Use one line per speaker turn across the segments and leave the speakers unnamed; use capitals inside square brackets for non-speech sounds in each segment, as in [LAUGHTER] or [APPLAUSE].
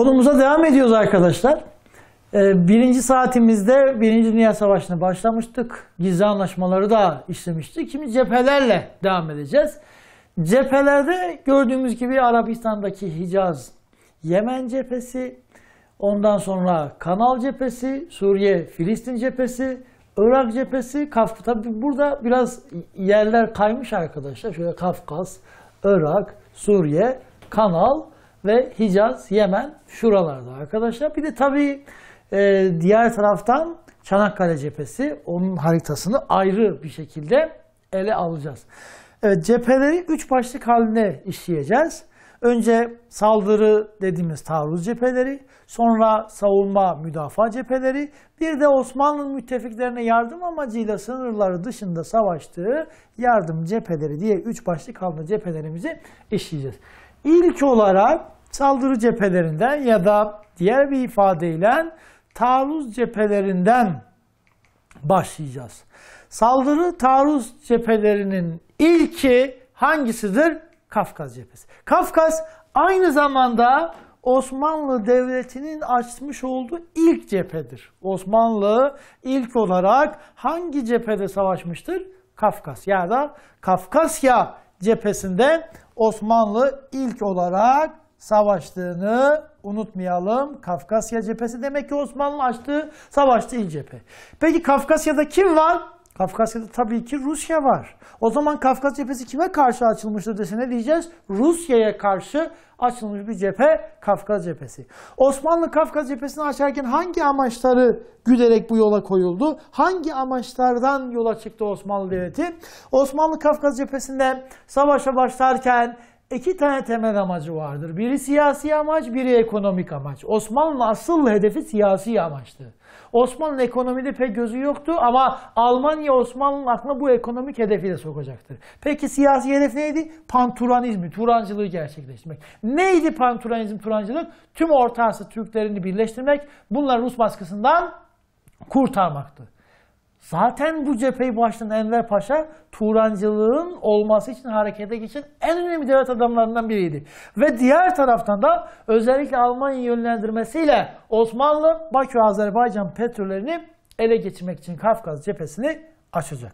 Konumuza devam ediyoruz arkadaşlar. Ee, birinci saatimizde Birinci Dünya Savaşı'na başlamıştık. Gizli anlaşmaları da işlemiştik. Şimdi cephelerle devam edeceğiz. Cephelerde gördüğümüz gibi Arabistan'daki Hicaz, Yemen cephesi, ondan sonra Kanal cephesi, Suriye, Filistin cephesi, Irak cephesi, Kafkas. Tabi burada biraz yerler kaymış arkadaşlar. Şöyle Kafkas, Irak, Suriye, Kanal, ve Hicaz, Yemen şuralarda arkadaşlar. Bir de tabii e, diğer taraftan Çanakkale cephesi onun haritasını ayrı bir şekilde ele alacağız. Evet cepheleri üç başlık haline işleyeceğiz. Önce saldırı dediğimiz taarruz cepheleri, sonra savunma müdafaa cepheleri, bir de Osmanlı müttefiklerine yardım amacıyla sınırları dışında savaştığı yardım cepheleri diye üç başlık halinde cephelerimizi işleyeceğiz. İlk olarak saldırı cephelerinden ya da diğer bir ifadeyle taarruz cephelerinden başlayacağız. Saldırı taarruz cephelerinin ilki hangisidir? Kafkas cephesi. Kafkas aynı zamanda Osmanlı Devleti'nin açmış olduğu ilk cephedir. Osmanlı ilk olarak hangi cephede savaşmıştır? Kafkas ya da Kafkasya cephesinde Osmanlı ilk olarak savaştığını unutmayalım. Kafkasya cephesi demek ki Osmanlı açtığı, savaştığı cephe. Peki Kafkasya'da kim var? Kafkasya'da tabii ki Rusya var. O zaman Kafkas cephesi kime karşı açılmıştır desene diyeceğiz. Rusya'ya karşı açılmış bir cephe Kafkas cephesi. Osmanlı Kafkas cephesini açarken hangi amaçları güderek bu yola koyuldu? Hangi amaçlardan yola çıktı Osmanlı Devleti? Osmanlı Kafkas cephesinde savaşa başlarken iki tane temel amacı vardır. Biri siyasi amaç, biri ekonomik amaç. Osmanlı asıl hedefi siyasi amaçtı. Osmanlı ekonomide pek gözü yoktu ama Almanya Osmanlı'nın aklına bu ekonomik hedefi de sokacaktır. Peki siyasi hedef neydi? Panturanizmi, Turancılığı gerçekleştirmek. Neydi Panturanizm, Turancılık? Tüm Orta Asya Türklerini birleştirmek, bunları Rus baskısından kurtarmaktı. Zaten bu cepheyi başlayan Enver Paşa Turancılığın olması için harekete geçen en önemli devlet adamlarından biriydi. Ve diğer taraftan da özellikle Almanya yönlendirmesiyle Osmanlı Bakü-Azerbaycan petrollerini ele geçirmek için Kafkas cephesini açacak.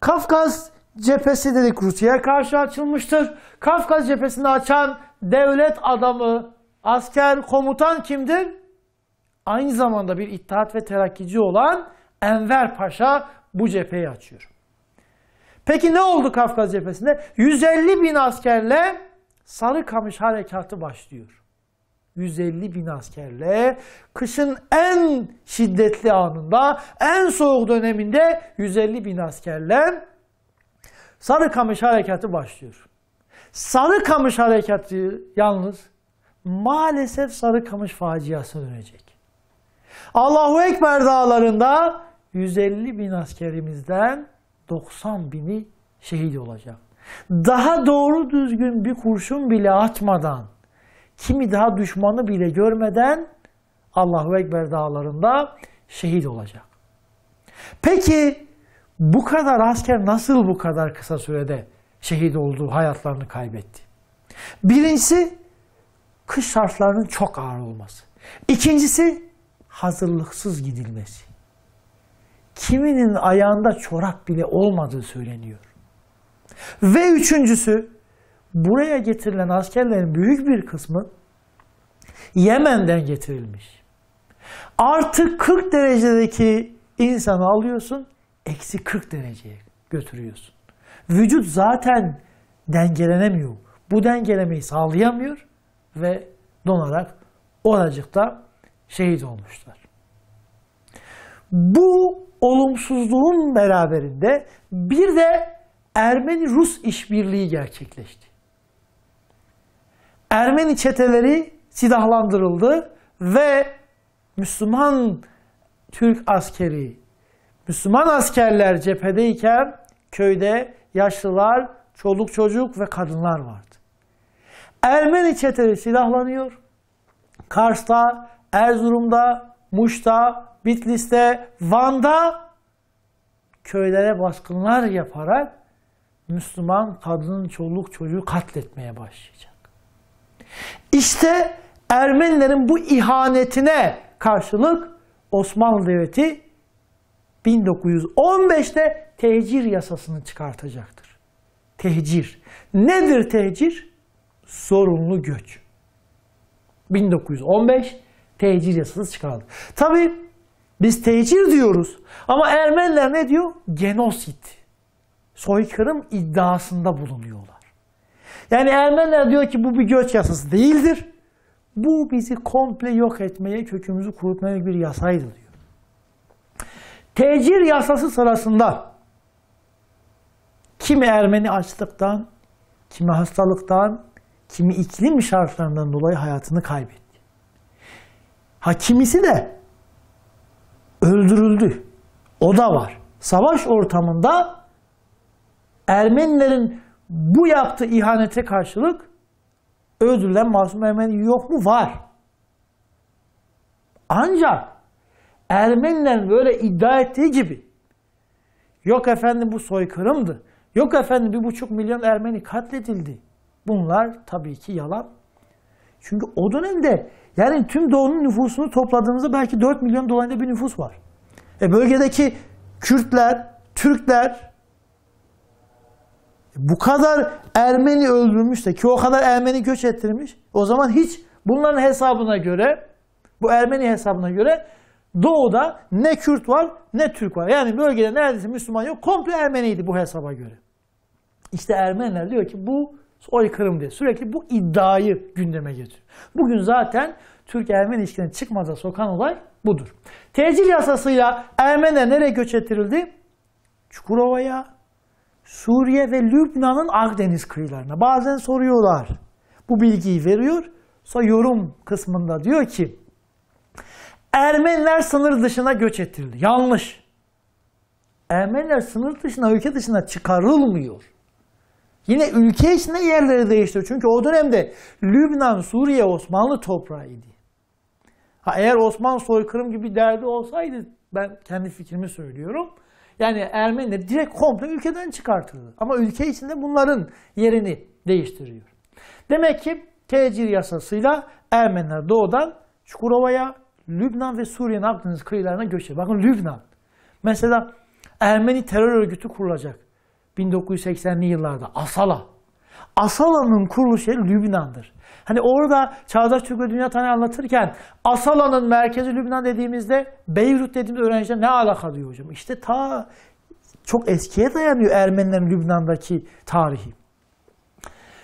Kafkas cephesi dedik Rusya'ya karşı açılmıştır. Kafkas cephesini açan devlet adamı, asker, komutan kimdir? Aynı zamanda bir İttihat ve Terakkici olan Enver Paşa bu cepheyi açıyor. Peki ne oldu Kafkas cephesinde? 150 bin askerle Sarıkamış harekatı başlıyor. 150 bin askerle kışın en şiddetli anında, en soğuk döneminde 150 bin askerle Sarıkamış harekatı başlıyor. Sarıkamış harekatı yalnız maalesef Sarıkamış faciasına dönecek. Allahu Ekber dağlarında 150 bin askerimizden 90 bini şehit olacak. Daha doğru düzgün bir kurşun bile atmadan, kimi daha düşmanı bile görmeden Allahu Ekber dağlarında şehit olacak. Peki bu kadar asker nasıl bu kadar kısa sürede şehit oldu, hayatlarını kaybetti? Birincisi kış şartlarının çok ağır olması. İkincisi hazırlıksız gidilmesi kiminin ayağında çorap bile olmadığı söyleniyor. Ve üçüncüsü, buraya getirilen askerlerin büyük bir kısmı Yemen'den getirilmiş. Artı 40 derecedeki insanı alıyorsun, eksi 40 dereceye götürüyorsun. Vücut zaten dengelenemiyor. Bu dengelemeyi sağlayamıyor ve donarak oracıkta şehit olmuşlar. Bu olumsuzluğun beraberinde bir de Ermeni-Rus işbirliği gerçekleşti. Ermeni çeteleri silahlandırıldı ve Müslüman Türk askeri, Müslüman askerler cephedeyken köyde yaşlılar, çoluk çocuk ve kadınlar vardı. Ermeni çeteleri silahlanıyor. Kars'ta, Erzurum'da, Muş'ta, Bitlis'te, Van'da köylere baskınlar yaparak Müslüman kadının çoluk çocuğu katletmeye başlayacak. İşte Ermenilerin bu ihanetine karşılık Osmanlı Devleti 1915'te tehcir yasasını çıkartacaktır. Tehcir. Nedir tehcir? Zorunlu göç. 1915 tehcir yasası çıkardı. Tabi biz tecir diyoruz. Ama Ermeniler ne diyor? Genosit. Soykırım iddiasında bulunuyorlar. Yani Ermeniler diyor ki bu bir göç yasası değildir. Bu bizi komple yok etmeye, kökümüzü kurutmaya bir yasaydı diyor. Tecir yasası sırasında kimi Ermeni açlıktan, kimi hastalıktan, kimi iklim şartlarından dolayı hayatını kaybetti. Ha kimisi de öldürüldü. O da var. Savaş ortamında Ermenilerin bu yaptığı ihanete karşılık öldürülen masum Ermeni yok mu? Var. Ancak Ermenilerin böyle iddia ettiği gibi yok efendim bu soykırımdı. Yok efendim bir buçuk milyon Ermeni katledildi. Bunlar tabii ki yalan. Çünkü o dönemde yani tüm doğunun nüfusunu topladığımızda belki 4 milyon dolayında bir nüfus var. E bölgedeki Kürtler, Türkler bu kadar Ermeni öldürmüş de ki o kadar Ermeni göç ettirmiş. O zaman hiç bunların hesabına göre bu Ermeni hesabına göre doğuda ne Kürt var ne Türk var. Yani bölgede neredeyse Müslüman yok. Komple Ermeniydi bu hesaba göre. İşte Ermeniler diyor ki bu soykırım diye sürekli bu iddiayı gündeme getiriyor. Bugün zaten Türk-Ermeni ilişkine çıkmaza sokan olay budur. Tecil yasasıyla Ermeniler nereye göç ettirildi? Çukurova'ya, Suriye ve Lübnan'ın Akdeniz kıyılarına. Bazen soruyorlar. Bu bilgiyi veriyor. Sonra yorum kısmında diyor ki Ermeniler sınır dışına göç ettirildi. Yanlış. Ermeniler sınır dışına, ülke dışına çıkarılmıyor. Yine ülke içinde yerleri değiştiriyor. Çünkü o dönemde Lübnan, Suriye Osmanlı toprağıydı. Ha, eğer Osmanlı soykırım gibi derdi olsaydı ben kendi fikrimi söylüyorum. Yani Ermeniler direkt komple ülkeden çıkartıldı. Ama ülke içinde bunların yerini değiştiriyor. Demek ki tecir yasasıyla Ermeniler doğudan Çukurova'ya, Lübnan ve Suriye'nin Akdeniz kıyılarına göç Bakın Lübnan. Mesela Ermeni terör örgütü kurulacak. 1980'li yıllarda Asala. Asala'nın kuruluşu yeri Lübnan'dır. Hani orada Çağdaş Türk ve Dünya Tarihi anlatırken Asala'nın merkezi Lübnan dediğimizde Beyrut dediğimiz öğrenciler ne alaka diyor hocam. İşte ta çok eskiye dayanıyor Ermenilerin Lübnan'daki tarihi.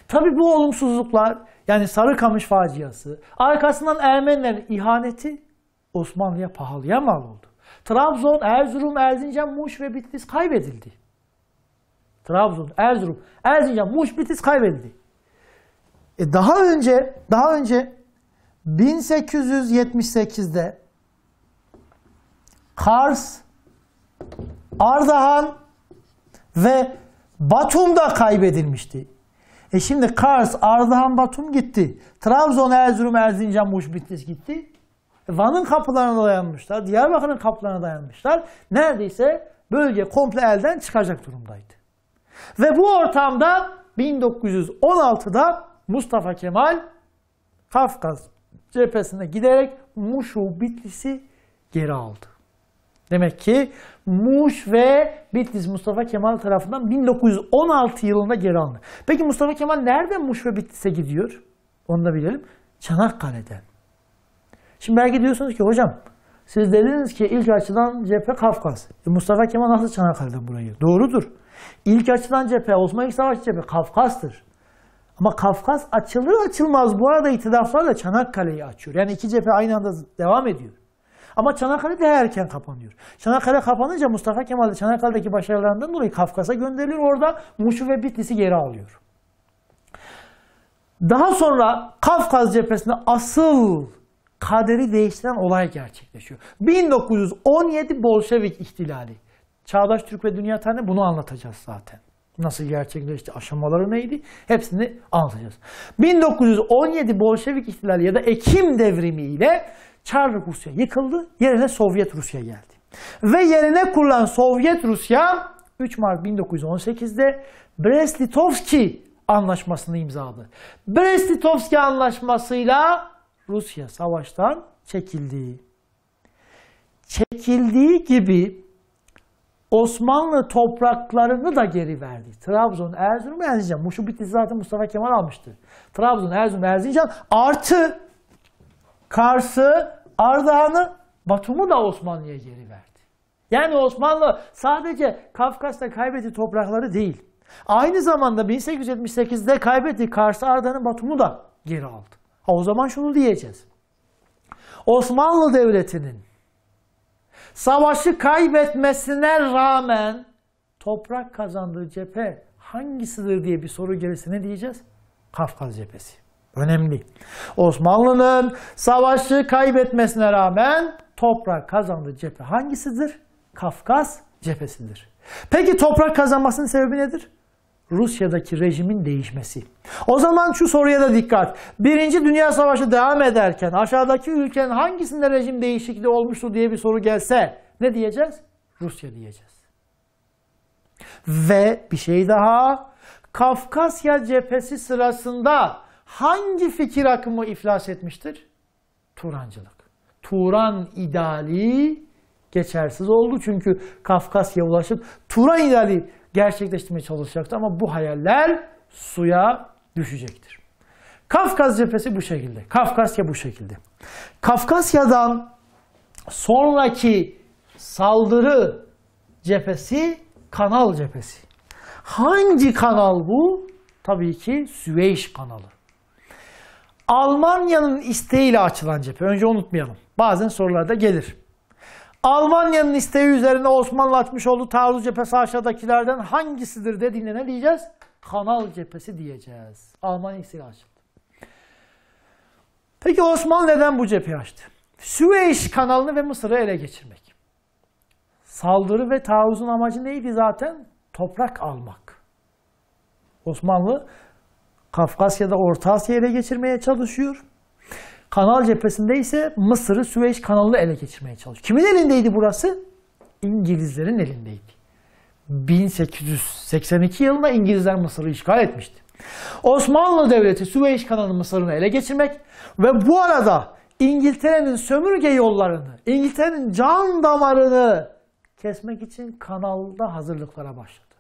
Tabi bu olumsuzluklar yani Sarıkamış faciası, arkasından Ermenilerin ihaneti Osmanlı'ya pahalıya mal oldu. Trabzon, Erzurum, Erzincan, Muş ve Bitlis kaybedildi. Trabzon, Erzurum, Erzincan, Muş, Bitlis kaybedildi. E daha önce, daha önce 1878'de Kars, Ardahan ve Batum da kaybedilmişti. E şimdi Kars, Ardahan, Batum gitti. Trabzon, Erzurum, Erzincan, Muş, Bitlis gitti. E, Van'ın kapılarına dayanmışlar, Diyarbakır'ın kapılarına dayanmışlar. Neredeyse bölge komple elden çıkacak durumdaydı. Ve bu ortamda 1916'da Mustafa Kemal Kafkas cephesine giderek Muş'u Bitlis'i geri aldı. Demek ki Muş ve Bitlis Mustafa Kemal tarafından 1916 yılında geri alındı. Peki Mustafa Kemal nereden Muş ve Bitlis'e gidiyor? Onu da bilelim. Çanakkale'den. Şimdi belki diyorsunuz ki hocam siz dediniz ki ilk açıdan cephe Kafkas. E Mustafa Kemal nasıl Çanakkale'den burayı? Doğrudur. İlk açılan cephe, Osmanlı Savaşı cephe Kafkas'tır. Ama Kafkas açılır açılmaz bu arada itilaflarla Çanakkale'yi açıyor. Yani iki cephe aynı anda devam ediyor. Ama Çanakkale daha erken kapanıyor. Çanakkale kapanınca Mustafa Kemal de Çanakkale'deki başarılarından dolayı Kafkas'a gönderiliyor. Orada Muş'u ve Bitlis'i geri alıyor. Daha sonra Kafkas cephesinde asıl kaderi değiştiren olay gerçekleşiyor. 1917 Bolşevik ihtilali. Çağdaş Türk ve Dünya Tarihine bunu anlatacağız zaten. Nasıl gerçekleşti, aşamaları neydi hepsini anlatacağız. 1917 Bolşevik İhtilali ya da Ekim devrimi ile Çar Rusya yıkıldı, yerine Sovyet Rusya geldi. Ve yerine kurulan Sovyet Rusya 3 Mart 1918'de Brest-Litovski anlaşmasını imzaladı. Brest-Litovski anlaşmasıyla Rusya savaştan çekildi. Çekildiği gibi Osmanlı topraklarını da geri verdi. Trabzon, Erzurum, Erzincan. Muş'u Bitlis'i zaten Mustafa Kemal almıştı. Trabzon, Erzurum, Erzincan artı Kars'ı, Ardahan'ı, Batum'u da Osmanlı'ya geri verdi. Yani Osmanlı sadece Kafkas'ta kaybettiği toprakları değil. Aynı zamanda 1878'de kaybettiği Kars'ı, Ardahan'ı, Batum'u da geri aldı. Ha, o zaman şunu diyeceğiz. Osmanlı Devleti'nin Savaşı kaybetmesine rağmen toprak kazandığı cephe hangisidir diye bir soru gelirse ne diyeceğiz? Kafkas cephesi. Önemli. Osmanlı'nın savaşı kaybetmesine rağmen toprak kazandığı cephe hangisidir? Kafkas cephesidir. Peki toprak kazanmasının sebebi nedir? Rusya'daki rejimin değişmesi. O zaman şu soruya da dikkat. Birinci Dünya Savaşı devam ederken aşağıdaki ülkenin hangisinde rejim değişikliği olmuştu diye bir soru gelse ne diyeceğiz? Rusya diyeceğiz. Ve bir şey daha. Kafkasya cephesi sırasında hangi fikir akımı iflas etmiştir? Turancılık. Turan ideali geçersiz oldu. Çünkü Kafkasya ulaşıp Turan ideali gerçekleştirmeye çalışacaktı ama bu hayaller suya düşecektir. Kafkas cephesi bu şekilde. Kafkasya bu şekilde. Kafkasya'dan sonraki saldırı cephesi kanal cephesi. Hangi kanal bu? Tabii ki Süveyş kanalı. Almanya'nın isteğiyle açılan cephe. Önce unutmayalım. Bazen sorularda gelir. Almanya'nın isteği üzerine Osmanlı açmış olduğu taarruz cephesi aşağıdakilerden hangisidir dediğinde ne diyeceğiz? Kanal cephesi diyeceğiz. Almanya isteği açıldı. Peki Osmanlı neden bu cepheyi açtı? Süveyş kanalını ve Mısır'ı ele geçirmek. Saldırı ve taarruzun amacı neydi zaten? Toprak almak. Osmanlı Kafkasya'da Orta Asya'ya ele geçirmeye çalışıyor. Kanal cephesinde ise Mısır'ı Süveyş kanalını ele geçirmeye çalışıyor. Kimin elindeydi burası? İngilizlerin elindeydi. 1882 yılında İngilizler Mısır'ı işgal etmişti. Osmanlı Devleti Süveyş kanalını Mısır'ını ele geçirmek ve bu arada İngiltere'nin sömürge yollarını, İngiltere'nin can damarını kesmek için kanalda hazırlıklara başladı.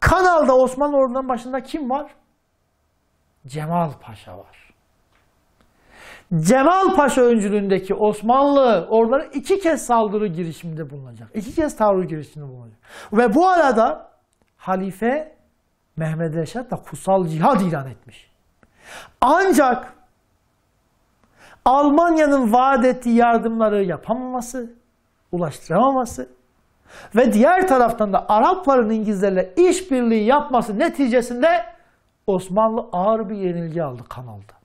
Kanalda Osmanlı ordunun başında kim var? Cemal Paşa var. Cemal Paşa öncülüğündeki Osmanlı orduları iki kez saldırı girişiminde bulunacak. İki kez tavrı girişiminde bulunacak. Ve bu arada halife Mehmed Reşat da kutsal cihad ilan etmiş. Ancak Almanya'nın vaat ettiği yardımları yapamaması, ulaştıramaması ve diğer taraftan da Arapların İngilizlerle işbirliği yapması neticesinde Osmanlı ağır bir yenilgi aldı Kanal'da.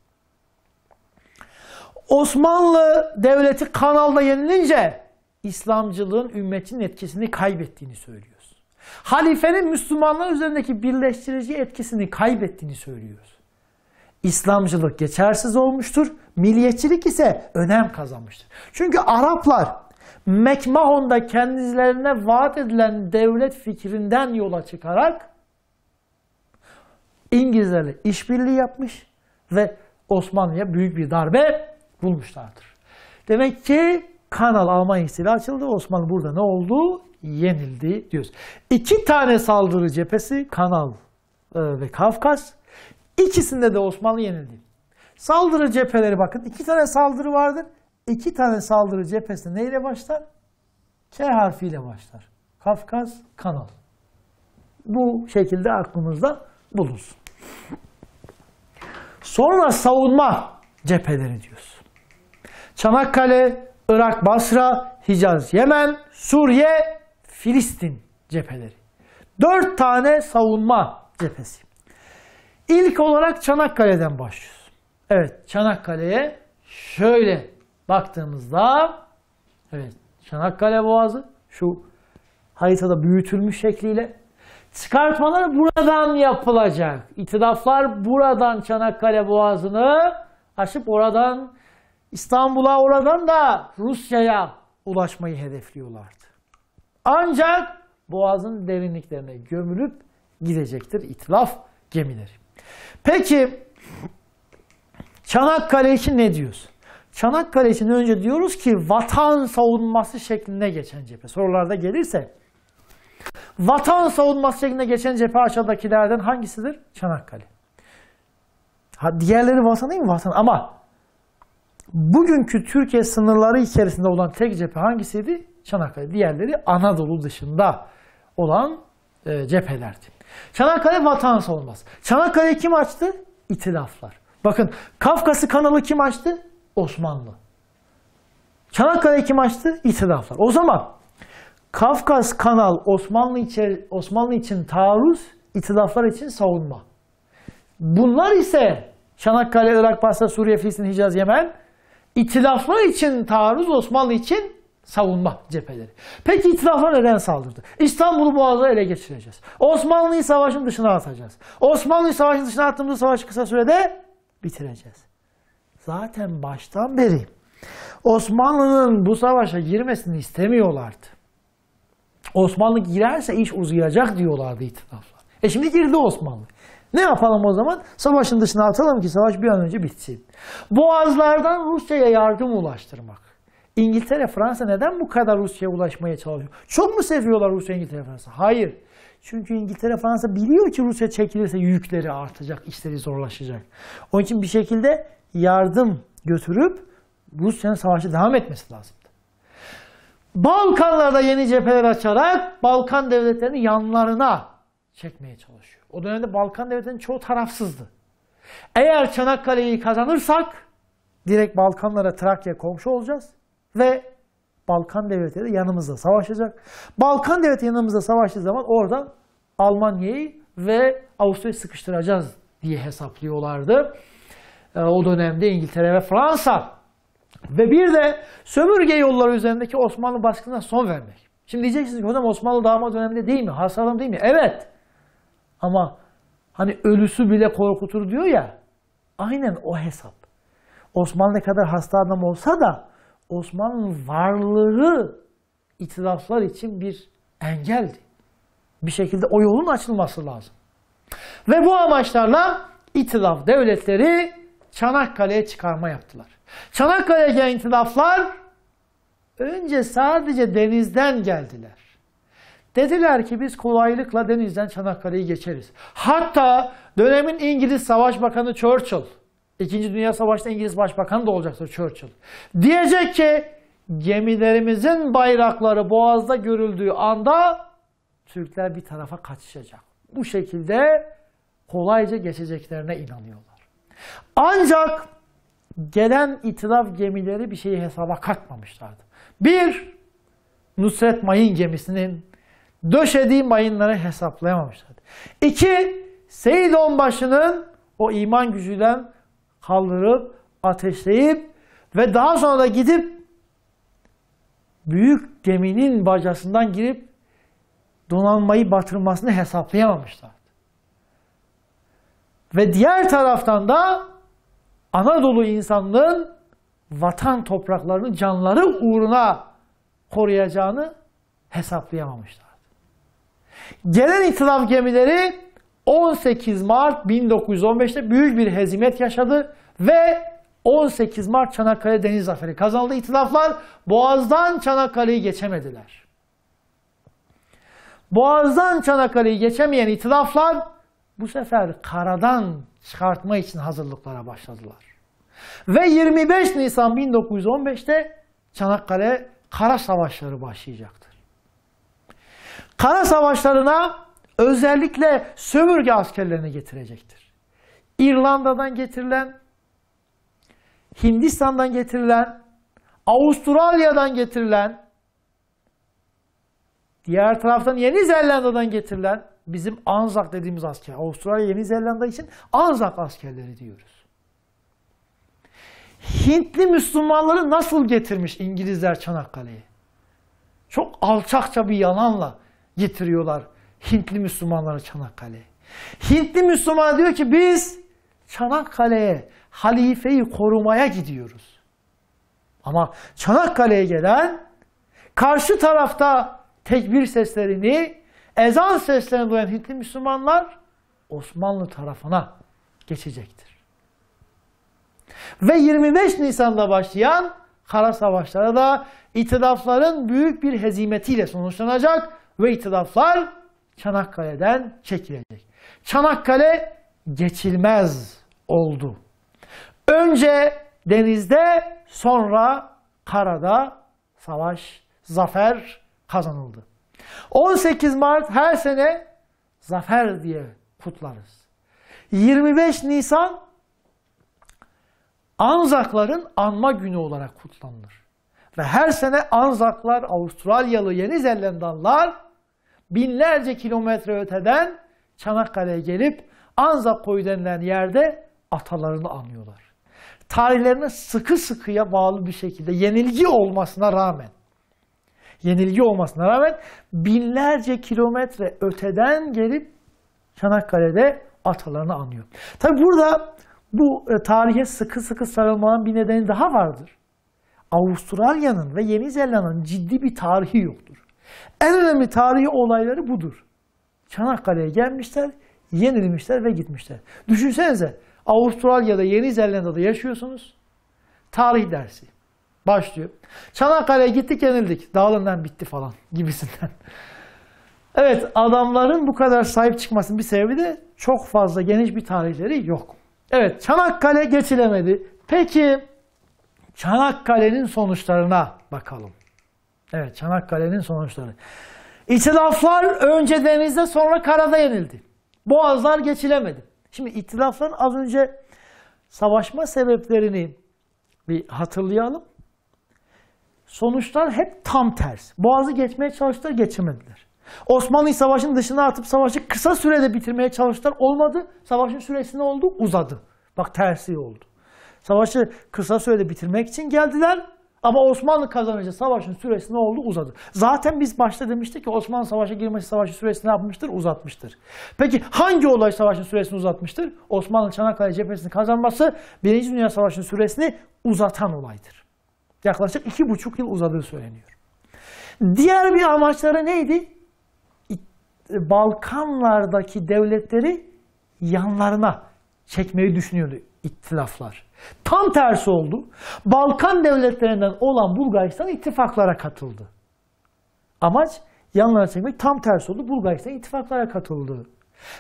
Osmanlı Devleti kanalda yenilince İslamcılığın ümmetin etkisini kaybettiğini söylüyoruz. Halifenin Müslümanlar üzerindeki birleştirici etkisini kaybettiğini söylüyoruz. İslamcılık geçersiz olmuştur. Milliyetçilik ise önem kazanmıştır. Çünkü Araplar Mekmahon'da kendilerine vaat edilen devlet fikrinden yola çıkarak İngilizlerle işbirliği yapmış ve Osmanlı'ya büyük bir darbe bulmuşlardır. Demek ki Kanal Almanya'sıyla açıldı. Osmanlı burada ne oldu? Yenildi diyoruz. İki tane saldırı cephesi Kanal e, ve Kafkas. İkisinde de Osmanlı yenildi. Saldırı cepheleri bakın. iki tane saldırı vardır. İki tane saldırı cephesi neyle başlar? K harfiyle başlar. Kafkas, Kanal. Bu şekilde aklımızda bulunsun. Sonra savunma cepheleri diyoruz. Çanakkale, Irak, Basra, Hicaz, Yemen, Suriye, Filistin cepheleri. Dört tane savunma cephesi. İlk olarak Çanakkale'den başlıyoruz. Evet, Çanakkale'ye şöyle baktığımızda evet, Çanakkale Boğazı şu haritada büyütülmüş şekliyle çıkartmalar buradan yapılacak. İtidaflar buradan Çanakkale Boğazı'nı aşıp oradan İstanbul'a oradan da Rusya'ya ulaşmayı hedefliyorlardı. Ancak boğazın derinliklerine gömülüp gidecektir itilaf gemileri. Peki Çanakkale için ne diyoruz? Çanakkale için önce diyoruz ki vatan savunması şeklinde geçen cephe. Sorularda gelirse vatan savunması şeklinde geçen cephe aşağıdakilerden hangisidir? Çanakkale. Ha, diğerleri vatan değil mi vatan? Ama Bugünkü Türkiye sınırları içerisinde olan tek cephe hangisiydi? Çanakkale. Diğerleri Anadolu dışında olan e, cephelerdi. Çanakkale vatan olmaz. Çanakkale kim açtı? İtilaflar. Bakın Kafkas'ı kanalı kim açtı? Osmanlı. Çanakkale kim açtı? İtilaflar. O zaman Kafkas kanal Osmanlı için, Osmanlı için taarruz, itilaflar için savunma. Bunlar ise Çanakkale, Irak, Basra, Suriye, Filistin, Hicaz, Yemen İtilaflar için taarruz, Osmanlı için savunma cepheleri. Peki itilaflar neden saldırdı? İstanbul'u Boğaz'a ele geçireceğiz. Osmanlı'yı savaşın dışına atacağız. Osmanlı'yı savaşın dışına attığımızda savaşı kısa sürede bitireceğiz. Zaten baştan beri Osmanlı'nın bu savaşa girmesini istemiyorlardı. Osmanlı girerse iş uzayacak diyorlardı itilaflar. E şimdi girdi Osmanlı. Ne yapalım o zaman? Savaşın dışına atalım ki savaş bir an önce bitsin. Boğazlardan Rusya'ya yardım ulaştırmak. İngiltere, Fransa neden bu kadar Rusya'ya ulaşmaya çalışıyor? Çok mu seviyorlar Rusya, İngiltere, Fransa? Hayır. Çünkü İngiltere, Fransa biliyor ki Rusya çekilirse yükleri artacak, işleri zorlaşacak. Onun için bir şekilde yardım götürüp Rusya'nın savaşı devam etmesi lazım. Balkanlarda yeni cepheler açarak Balkan devletlerini yanlarına çekmeye çalışıyor. O dönemde Balkan devletlerinin çoğu tarafsızdı. Eğer Çanakkale'yi kazanırsak direkt Balkanlara Trakya komşu olacağız ve Balkan devletleri de yanımızda savaşacak. Balkan devleti yanımızda savaştığı zaman oradan Almanya'yı ve Avusturya'yı sıkıştıracağız diye hesaplıyorlardı. Ee, o dönemde İngiltere ve Fransa ve bir de sömürge yolları üzerindeki Osmanlı baskısına son vermek. Şimdi diyeceksiniz ki hocam Osmanlı damat döneminde değil mi? Hasarım değil mi? Evet. Ama hani ölüsü bile korkutur diyor ya. Aynen o hesap. Osmanlı kadar hasta adam olsa da Osmanlı'nın varlığı itilaflar için bir engeldi. Bir şekilde o yolun açılması lazım. Ve bu amaçlarla itilaf devletleri Çanakkale'ye çıkarma yaptılar. Çanakkale'ye gelen itilaflar önce sadece denizden geldiler. Dediler ki biz kolaylıkla denizden Çanakkale'yi geçeriz. Hatta dönemin İngiliz Savaş Bakanı Churchill, İkinci Dünya Savaşı'nda İngiliz Başbakanı da olacaktır Churchill. Diyecek ki gemilerimizin bayrakları boğazda görüldüğü anda Türkler bir tarafa kaçışacak. Bu şekilde kolayca geçeceklerine inanıyorlar. Ancak gelen itilaf gemileri bir şeyi hesaba katmamışlardı. Bir, Nusret Mayın gemisinin döşediği mayınları hesaplayamamışlardı. İki, Seyyid Onbaşı'nın o iman gücüyle kaldırıp, ateşleyip ve daha sonra da gidip büyük geminin bacasından girip donanmayı batırmasını hesaplayamamışlardı. Ve diğer taraftan da Anadolu insanlığın vatan topraklarını canları uğruna koruyacağını hesaplayamamışlar. Gelen itilaf gemileri 18 Mart 1915'te büyük bir hezimet yaşadı ve 18 Mart Çanakkale Deniz Zaferi kazandı. İtilaflar Boğaz'dan Çanakkale'yi geçemediler. Boğaz'dan Çanakkale'yi geçemeyen itilaflar bu sefer karadan çıkartma için hazırlıklara başladılar. Ve 25 Nisan 1915'te Çanakkale Kara Savaşları başlayacaktı kara savaşlarına özellikle sömürge askerlerini getirecektir. İrlanda'dan getirilen, Hindistan'dan getirilen, Avustralya'dan getirilen, diğer taraftan Yeni Zelanda'dan getirilen bizim Anzak dediğimiz asker. Avustralya, Yeni Zelanda için Anzak askerleri diyoruz. Hintli Müslümanları nasıl getirmiş İngilizler Çanakkale'ye? Çok alçakça bir yalanla, getiriyorlar Hintli Müslümanları Çanakkale'ye. Hintli Müslüman diyor ki biz Çanakkale'ye halifeyi korumaya gidiyoruz. Ama Çanakkale'ye gelen karşı tarafta tekbir seslerini, ezan seslerini duyan Hintli Müslümanlar Osmanlı tarafına geçecektir. Ve 25 Nisan'da başlayan kara savaşlara da itidafların büyük bir hezimetiyle sonuçlanacak ve itilaflar Çanakkale'den çekilecek. Çanakkale geçilmez oldu. Önce denizde sonra karada savaş, zafer kazanıldı. 18 Mart her sene zafer diye kutlarız. 25 Nisan Anzakların anma günü olarak kutlanılır. Ve her sene Anzaklar, Avustralyalı, Yeni Zelandalılar binlerce kilometre öteden Çanakkale'ye gelip Anza koyu denilen yerde atalarını anıyorlar. Tarihlerine sıkı sıkıya bağlı bir şekilde yenilgi olmasına rağmen yenilgi olmasına rağmen binlerce kilometre öteden gelip Çanakkale'de atalarını anıyor. Tabi burada bu e, tarihe sıkı sıkı sarılmanın bir nedeni daha vardır. Avustralya'nın ve Yeni Zelanda'nın ciddi bir tarihi yoktur. En önemli tarihi olayları budur. Çanakkale'ye gelmişler, yenilmişler ve gitmişler. Düşünsenize Avustralya'da, Yeni Zelanda'da yaşıyorsunuz. Tarih dersi başlıyor. Çanakkale'ye gittik yenildik. Dağılından bitti falan gibisinden. Evet adamların bu kadar sahip çıkmasının bir sebebi de çok fazla geniş bir tarihleri yok. Evet Çanakkale geçilemedi. Peki Çanakkale'nin sonuçlarına bakalım. Evet Çanakkale'nin sonuçları. İtilaflar önce denizde sonra karada yenildi. Boğazlar geçilemedi. Şimdi itilafların az önce savaşma sebeplerini bir hatırlayalım. Sonuçlar hep tam ters. Boğazı geçmeye çalıştılar, geçemediler. Osmanlı savaşın dışına atıp savaşı kısa sürede bitirmeye çalıştılar. Olmadı. Savaşın süresi ne oldu? Uzadı. Bak tersi oldu. Savaşı kısa sürede bitirmek için geldiler. Ama Osmanlı kazanınca savaşın süresi ne oldu? Uzadı. Zaten biz başta demiştik ki Osmanlı savaşa girmesi savaşın süresini ne yapmıştır? Uzatmıştır. Peki hangi olay savaşın süresini uzatmıştır? Osmanlı Çanakkale cephesini kazanması Birinci Dünya Savaşı'nın süresini uzatan olaydır. Yaklaşık iki buçuk yıl uzadığı söyleniyor. Diğer bir amaçları neydi? Balkanlardaki devletleri yanlarına çekmeyi düşünüyordu ittilaflar. Tam tersi oldu. Balkan devletlerinden olan Bulgaristan ittifaklara katıldı. Amaç yanlara çekmek tam tersi oldu. Bulgaristan ittifaklara katıldı.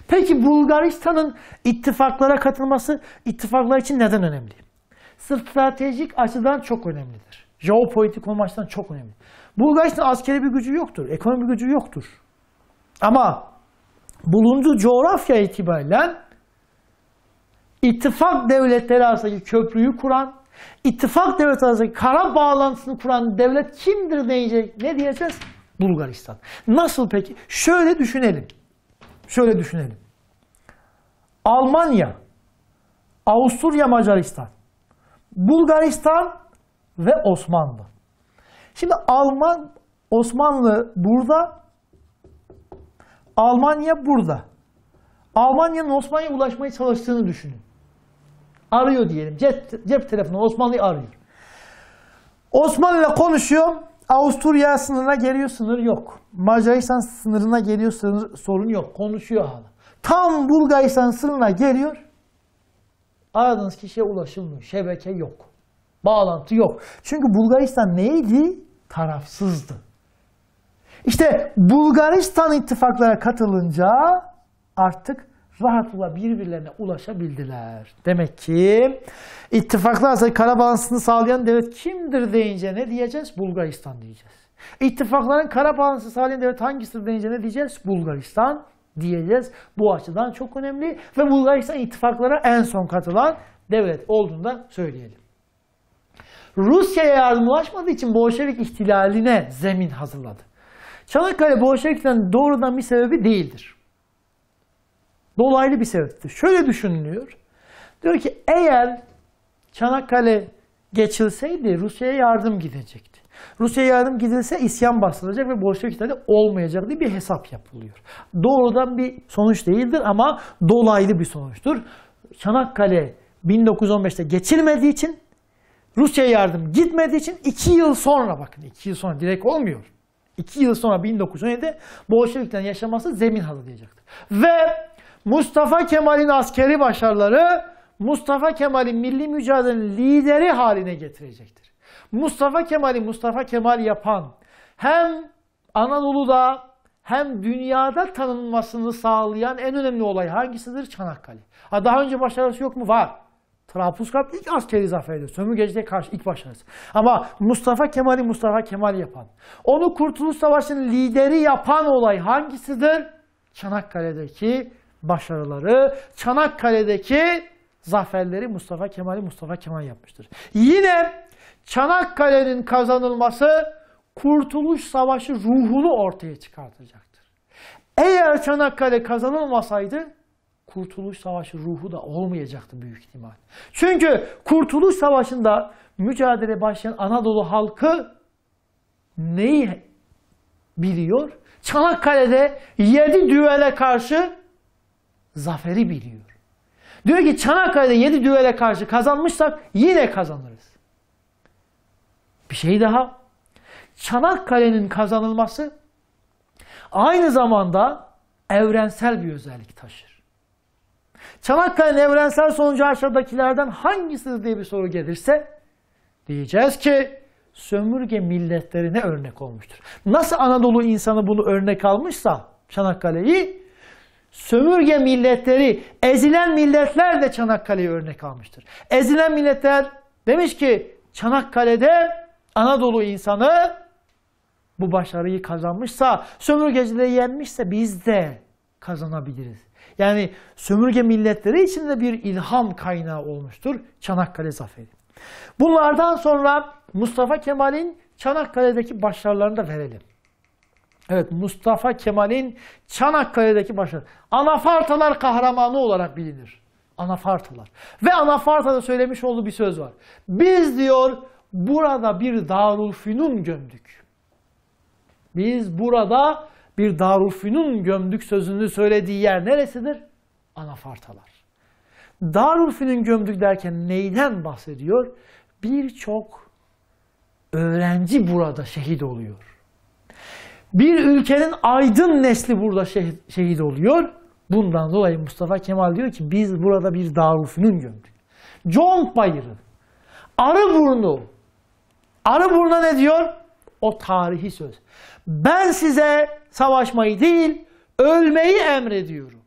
Peki Bulgaristan'ın ittifaklara katılması ittifaklar için neden önemli? Stratejik açıdan çok önemlidir. Jeopolitik amaçtan çok önemli. Bulgaristan askeri bir gücü yoktur. Ekonomi gücü yoktur. Ama bulunduğu coğrafya itibariyle İttifak devletleri arasındaki köprüyü kuran, ittifak devletleri arasındaki kara bağlantısını kuran devlet kimdir deyince ne diyeceğiz? Bulgaristan. Nasıl peki? Şöyle düşünelim. Şöyle düşünelim. Almanya, Avusturya, Macaristan, Bulgaristan ve Osmanlı. Şimdi Alman, Osmanlı burada, Almanya burada. Almanya'nın Osmanlı'ya ulaşmaya çalıştığını düşünün arıyor diyelim. Cep, cep telefonu Osmanlı'yı arıyor. Osmanlı ile konuşuyor. Avusturya sınırına geliyor sınır yok. Macaristan sınırına geliyor sınır, sorun yok. Konuşuyor hala. Tam Bulgaristan sınırına geliyor. Aradığınız kişiye ulaşılmıyor. Şebeke yok. Bağlantı yok. Çünkü Bulgaristan neydi? Tarafsızdı. İşte Bulgaristan ittifaklara katılınca artık rahatlıkla birbirlerine ulaşabildiler. Demek ki ittifaklarsa kara balansını sağlayan devlet kimdir deyince ne diyeceğiz? Bulgaristan diyeceğiz. İttifakların kara sağlayan devlet hangisidir deyince ne diyeceğiz? Bulgaristan diyeceğiz. Bu açıdan çok önemli ve Bulgaristan ittifaklara en son katılan devlet olduğunu da söyleyelim. Rusya'ya yardım ulaşmadığı için Bolşevik ihtilaline zemin hazırladı. Çanakkale Bolşevik'ten doğrudan bir sebebi değildir. Dolaylı bir sebeptir. Şöyle düşünülüyor. Diyor ki eğer Çanakkale geçilseydi Rusya'ya yardım gidecekti. Rusya'ya yardım gidilse isyan bastırılacak ve Bolşevikler de olmayacak diye bir hesap yapılıyor. Doğrudan bir sonuç değildir ama dolaylı bir sonuçtur. Çanakkale 1915'te geçilmediği için Rusya'ya yardım gitmediği için iki yıl sonra bakın iki yıl sonra direkt olmuyor. İki yıl sonra 1917'de Bolşeviklerin yaşaması zemin hazırlayacaktır. Ve Mustafa Kemal'in askeri başarıları Mustafa Kemal'in milli mücadelenin lideri haline getirecektir. Mustafa Kemal'i Mustafa Kemal yapan hem Anadolu'da hem dünyada tanınmasını sağlayan en önemli olay hangisidir? Çanakkale. Ha daha önce başarısı yok mu? Var. Trablusgarp ilk askeri zaferidir. Sömürgeciliğe karşı ilk başarısı. Ama Mustafa Kemal'i Mustafa Kemal yapan, onu Kurtuluş Savaşı'nın lideri yapan olay hangisidir? Çanakkale'deki başarıları, Çanakkale'deki zaferleri Mustafa Kemal'i Mustafa Kemal yapmıştır. Yine Çanakkale'nin kazanılması Kurtuluş Savaşı ruhunu ortaya çıkartacaktır. Eğer Çanakkale kazanılmasaydı Kurtuluş Savaşı ruhu da olmayacaktı büyük ihtimal. Çünkü Kurtuluş Savaşı'nda mücadele başlayan Anadolu halkı neyi biliyor? Çanakkale'de yedi düvele karşı Zaferi biliyor. Diyor ki Çanakkale'de yedi düvele karşı kazanmışsak yine kazanırız. Bir şey daha. Çanakkale'nin kazanılması aynı zamanda evrensel bir özellik taşır. Çanakkale'nin evrensel sonucu aşağıdakilerden hangisidir diye bir soru gelirse diyeceğiz ki sömürge milletlerine örnek olmuştur. Nasıl Anadolu insanı bunu örnek almışsa Çanakkale'yi sömürge milletleri, ezilen milletler de Çanakkale'yi örnek almıştır. Ezilen milletler demiş ki Çanakkale'de Anadolu insanı bu başarıyı kazanmışsa, sömürgecileri yenmişse biz de kazanabiliriz. Yani sömürge milletleri için de bir ilham kaynağı olmuştur Çanakkale Zaferi. Bunlardan sonra Mustafa Kemal'in Çanakkale'deki başarılarını da verelim. Evet Mustafa Kemal'in Çanakkale'deki başarı. Anafartalar kahramanı olarak bilinir. Anafartalar. Ve Anafarta'da söylemiş olduğu bir söz var. Biz diyor burada bir Darülfünun gömdük. Biz burada bir Darülfünun gömdük sözünü söylediği yer neresidir? Anafartalar. Darülfünun gömdük derken neyden bahsediyor? Birçok öğrenci burada şehit oluyor. Bir ülkenin aydın nesli burada şehit oluyor. Bundan dolayı Mustafa Kemal diyor ki biz burada bir Darülfünun gömdük. John Bayırı, Arıburnu, Arıburnu'na ne diyor? O tarihi söz. Ben size savaşmayı değil, ölmeyi emrediyorum.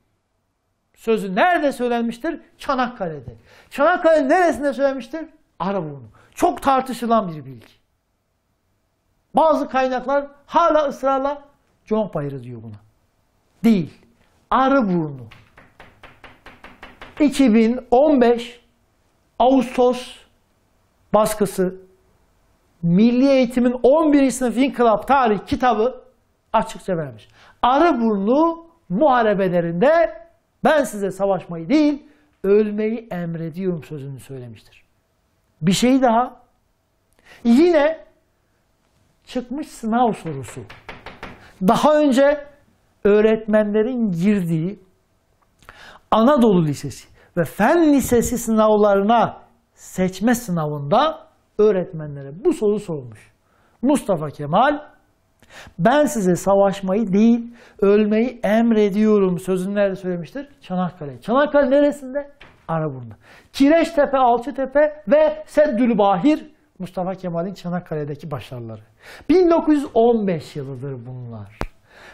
Sözü nerede söylenmiştir? Çanakkale'de. Çanakkale neresinde söylenmiştir? Arıburnu. Çok tartışılan bir bilgi. Bazı kaynaklar hala ısrarla conk bayırı diyor buna. Değil. Arı burnu. 2015 Ağustos baskısı Milli Eğitim'in 11. sınıf inkılap tarih kitabı açıkça vermiş. Arı burnu muharebelerinde ben size savaşmayı değil ölmeyi emrediyorum sözünü söylemiştir. Bir şey daha. Yine çıkmış sınav sorusu. Daha önce öğretmenlerin girdiği Anadolu Lisesi ve Fen Lisesi sınavlarına seçme sınavında öğretmenlere bu soru sorulmuş. Mustafa Kemal, ben size savaşmayı değil, ölmeyi emrediyorum sözünü nerede söylemiştir? Çanakkale. Çanakkale neresinde? Araburnu. Kireçtepe, Alçıtepe ve Seddülbahir Mustafa Kemal'in Çanakkale'deki başarıları. 1915 yılıdır bunlar.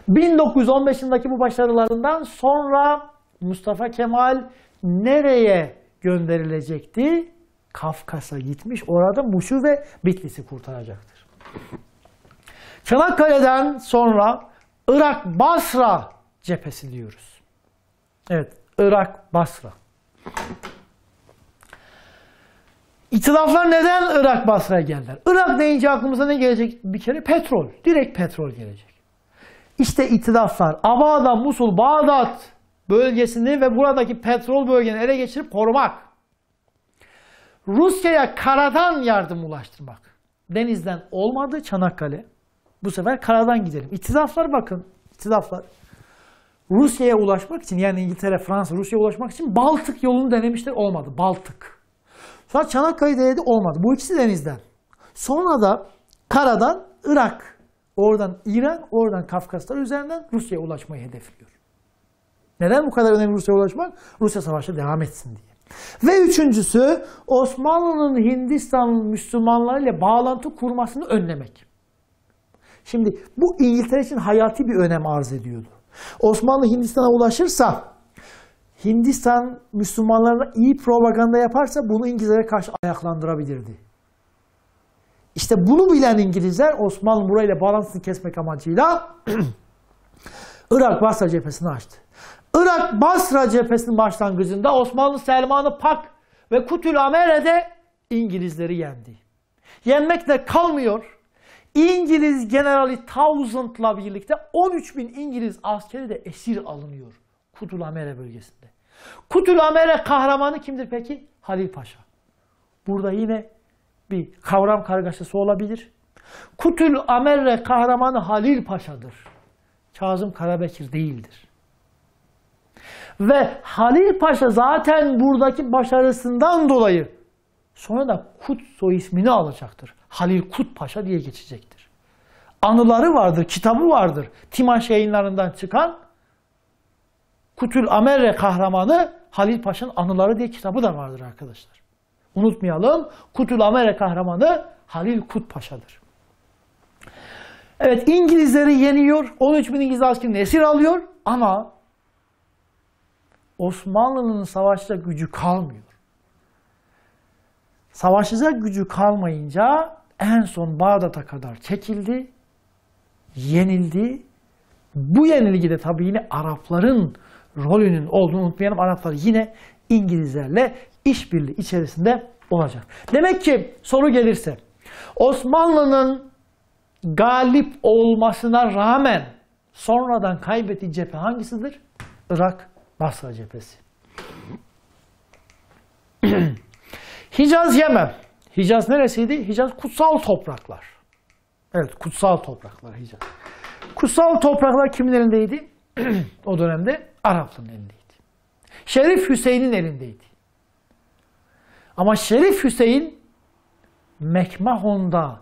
1915 yılındaki bu başarılarından sonra Mustafa Kemal nereye gönderilecekti? Kafkas'a gitmiş. Orada Muş'u ve Bitlis'i kurtaracaktır. Çanakkale'den sonra Irak-Basra cephesi diyoruz. Evet, Irak-Basra. İtilaflar neden Irak Basra'ya geldiler? Irak deyince aklımıza ne gelecek bir kere? Petrol. Direkt petrol gelecek. İşte itilaflar Abadan, Musul, Bağdat bölgesini ve buradaki petrol bölgeni ele geçirip korumak. Rusya'ya karadan yardım ulaştırmak. Denizden olmadı Çanakkale. Bu sefer karadan gidelim. İtilaflar bakın. İtilaflar. Rusya'ya ulaşmak için yani İngiltere, Fransa, Rusya'ya ulaşmak için Baltık yolunu denemişler olmadı. Baltık. Sonra Çanakkale'de olmadı. Bu ikisi denizden. Sonra da karadan Irak, oradan İran, oradan Kafkaslar üzerinden Rusya'ya ulaşmayı hedefliyor. Neden bu kadar önemli Rusya'ya ulaşmak? Rusya savaşı devam etsin diye. Ve üçüncüsü Osmanlı'nın Hindistan Müslümanlarıyla bağlantı kurmasını önlemek. Şimdi bu İngiltere için hayati bir önem arz ediyordu. Osmanlı Hindistan'a ulaşırsa Hindistan Müslümanlarına iyi propaganda yaparsa bunu İngilizlere karşı ayaklandırabilirdi. İşte bunu bilen İngilizler Osmanlı burayla bağlantısını kesmek amacıyla [CLEARS THROAT] Irak-Basra cephesini açtı. Irak-Basra cephesinin başlangıcında Osmanlı Selman'ı Pak ve Kutül Amere'de İngilizleri yendi. Yenmekle kalmıyor. İngiliz Generali Townsend'la birlikte 13 bin İngiliz askeri de esir alınıyor. Kutul Amere bölgesinde. Kutul Amere kahramanı kimdir peki? Halil Paşa. Burada yine bir kavram kargaşası olabilir. Kutul Amerre kahramanı Halil Paşa'dır. Kazım Karabekir değildir. Ve Halil Paşa zaten buradaki başarısından dolayı sonra da Kut soy ismini alacaktır. Halil Kut Paşa diye geçecektir. Anıları vardır, kitabı vardır. Timaş yayınlarından çıkan Kutül Amerre kahramanı Halil Paşa'nın Anıları diye kitabı da vardır arkadaşlar. Unutmayalım Kutül Amerre kahramanı Halil Kut Paşa'dır. Evet İngilizleri yeniyor. 13 bin İngiliz askerini esir alıyor ama Osmanlı'nın savaşta gücü kalmıyor. Savaşacak gücü kalmayınca en son Bağdat'a kadar çekildi, yenildi. Bu yenilgi de tabii yine Arapların rolünün olduğunu unutmayalım. Araplar yine İngilizlerle işbirliği içerisinde olacak. Demek ki soru gelirse Osmanlı'nın galip olmasına rağmen sonradan kaybettiği cephe hangisidir? Irak Basra cephesi. [CLEARS THROAT] Hicaz Yemen. Hicaz neresiydi? Hicaz kutsal topraklar. Evet kutsal topraklar Hicaz. Kutsal topraklar kimlerindeydi [CLEARS THROAT] o dönemde? Arap'ın elindeydi. Şerif Hüseyin'in elindeydi. Ama Şerif Hüseyin Mekmahon'da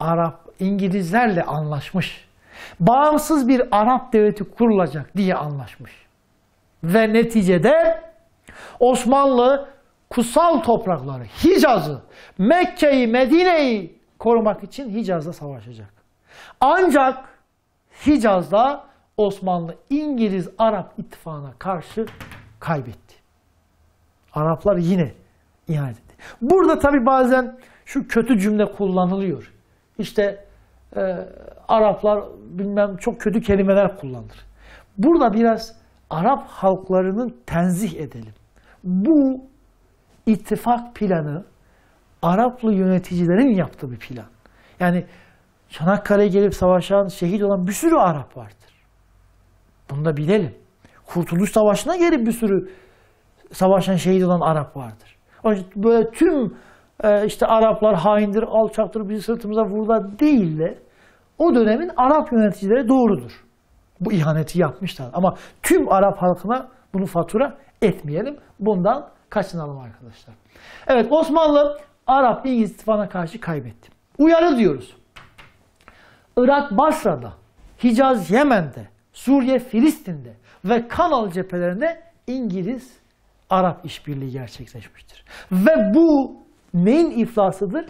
Arap İngilizlerle anlaşmış. Bağımsız bir Arap devleti kurulacak diye anlaşmış. Ve neticede Osmanlı kutsal toprakları Hicaz'ı, Mekke'yi, Medine'yi korumak için Hicaz'da savaşacak. Ancak Hicaz'da Osmanlı İngiliz-Arap ittifakına karşı kaybetti. Araplar yine ihanet etti. Burada tabi bazen şu kötü cümle kullanılıyor. İşte e, Araplar bilmem çok kötü kelimeler kullanır. Burada biraz Arap halklarının tenzih edelim. Bu ittifak planı Araplı yöneticilerin yaptığı bir plan. Yani Çanakkale'ye gelip savaşan, şehit olan bir sürü Arap vardı. Bunu da bilelim. Kurtuluş Savaşı'na geri bir sürü savaşan şehit olan Arap vardır. Onun böyle tüm e, işte Araplar haindir, alçaktır, bizi sırtımıza vurdular değil de o dönemin Arap yöneticileri doğrudur. Bu ihaneti yapmışlar. Ama tüm Arap halkına bunu fatura etmeyelim. Bundan kaçınalım arkadaşlar. Evet Osmanlı Arap İngiliz istifana karşı kaybetti. Uyarı diyoruz. Irak Basra'da, Hicaz Yemen'de, Suriye, Filistin'de ve Kanal cephelerinde İngiliz Arap işbirliği gerçekleşmiştir. Ve bu neyin iflasıdır?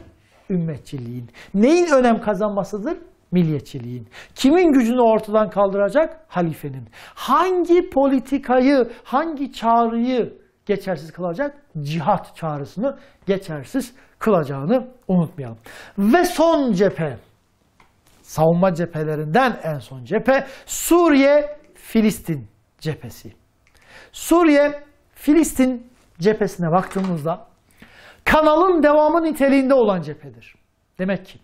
Ümmetçiliğin. Neyin önem kazanmasıdır? Milliyetçiliğin. Kimin gücünü ortadan kaldıracak? Halifenin. Hangi politikayı, hangi çağrıyı geçersiz kılacak? Cihat çağrısını geçersiz kılacağını unutmayalım. Ve son cephe savunma cephelerinden en son cephe Suriye-Filistin cephesi. Suriye-Filistin cephesine baktığımızda kanalın devamı niteliğinde olan cephedir. Demek ki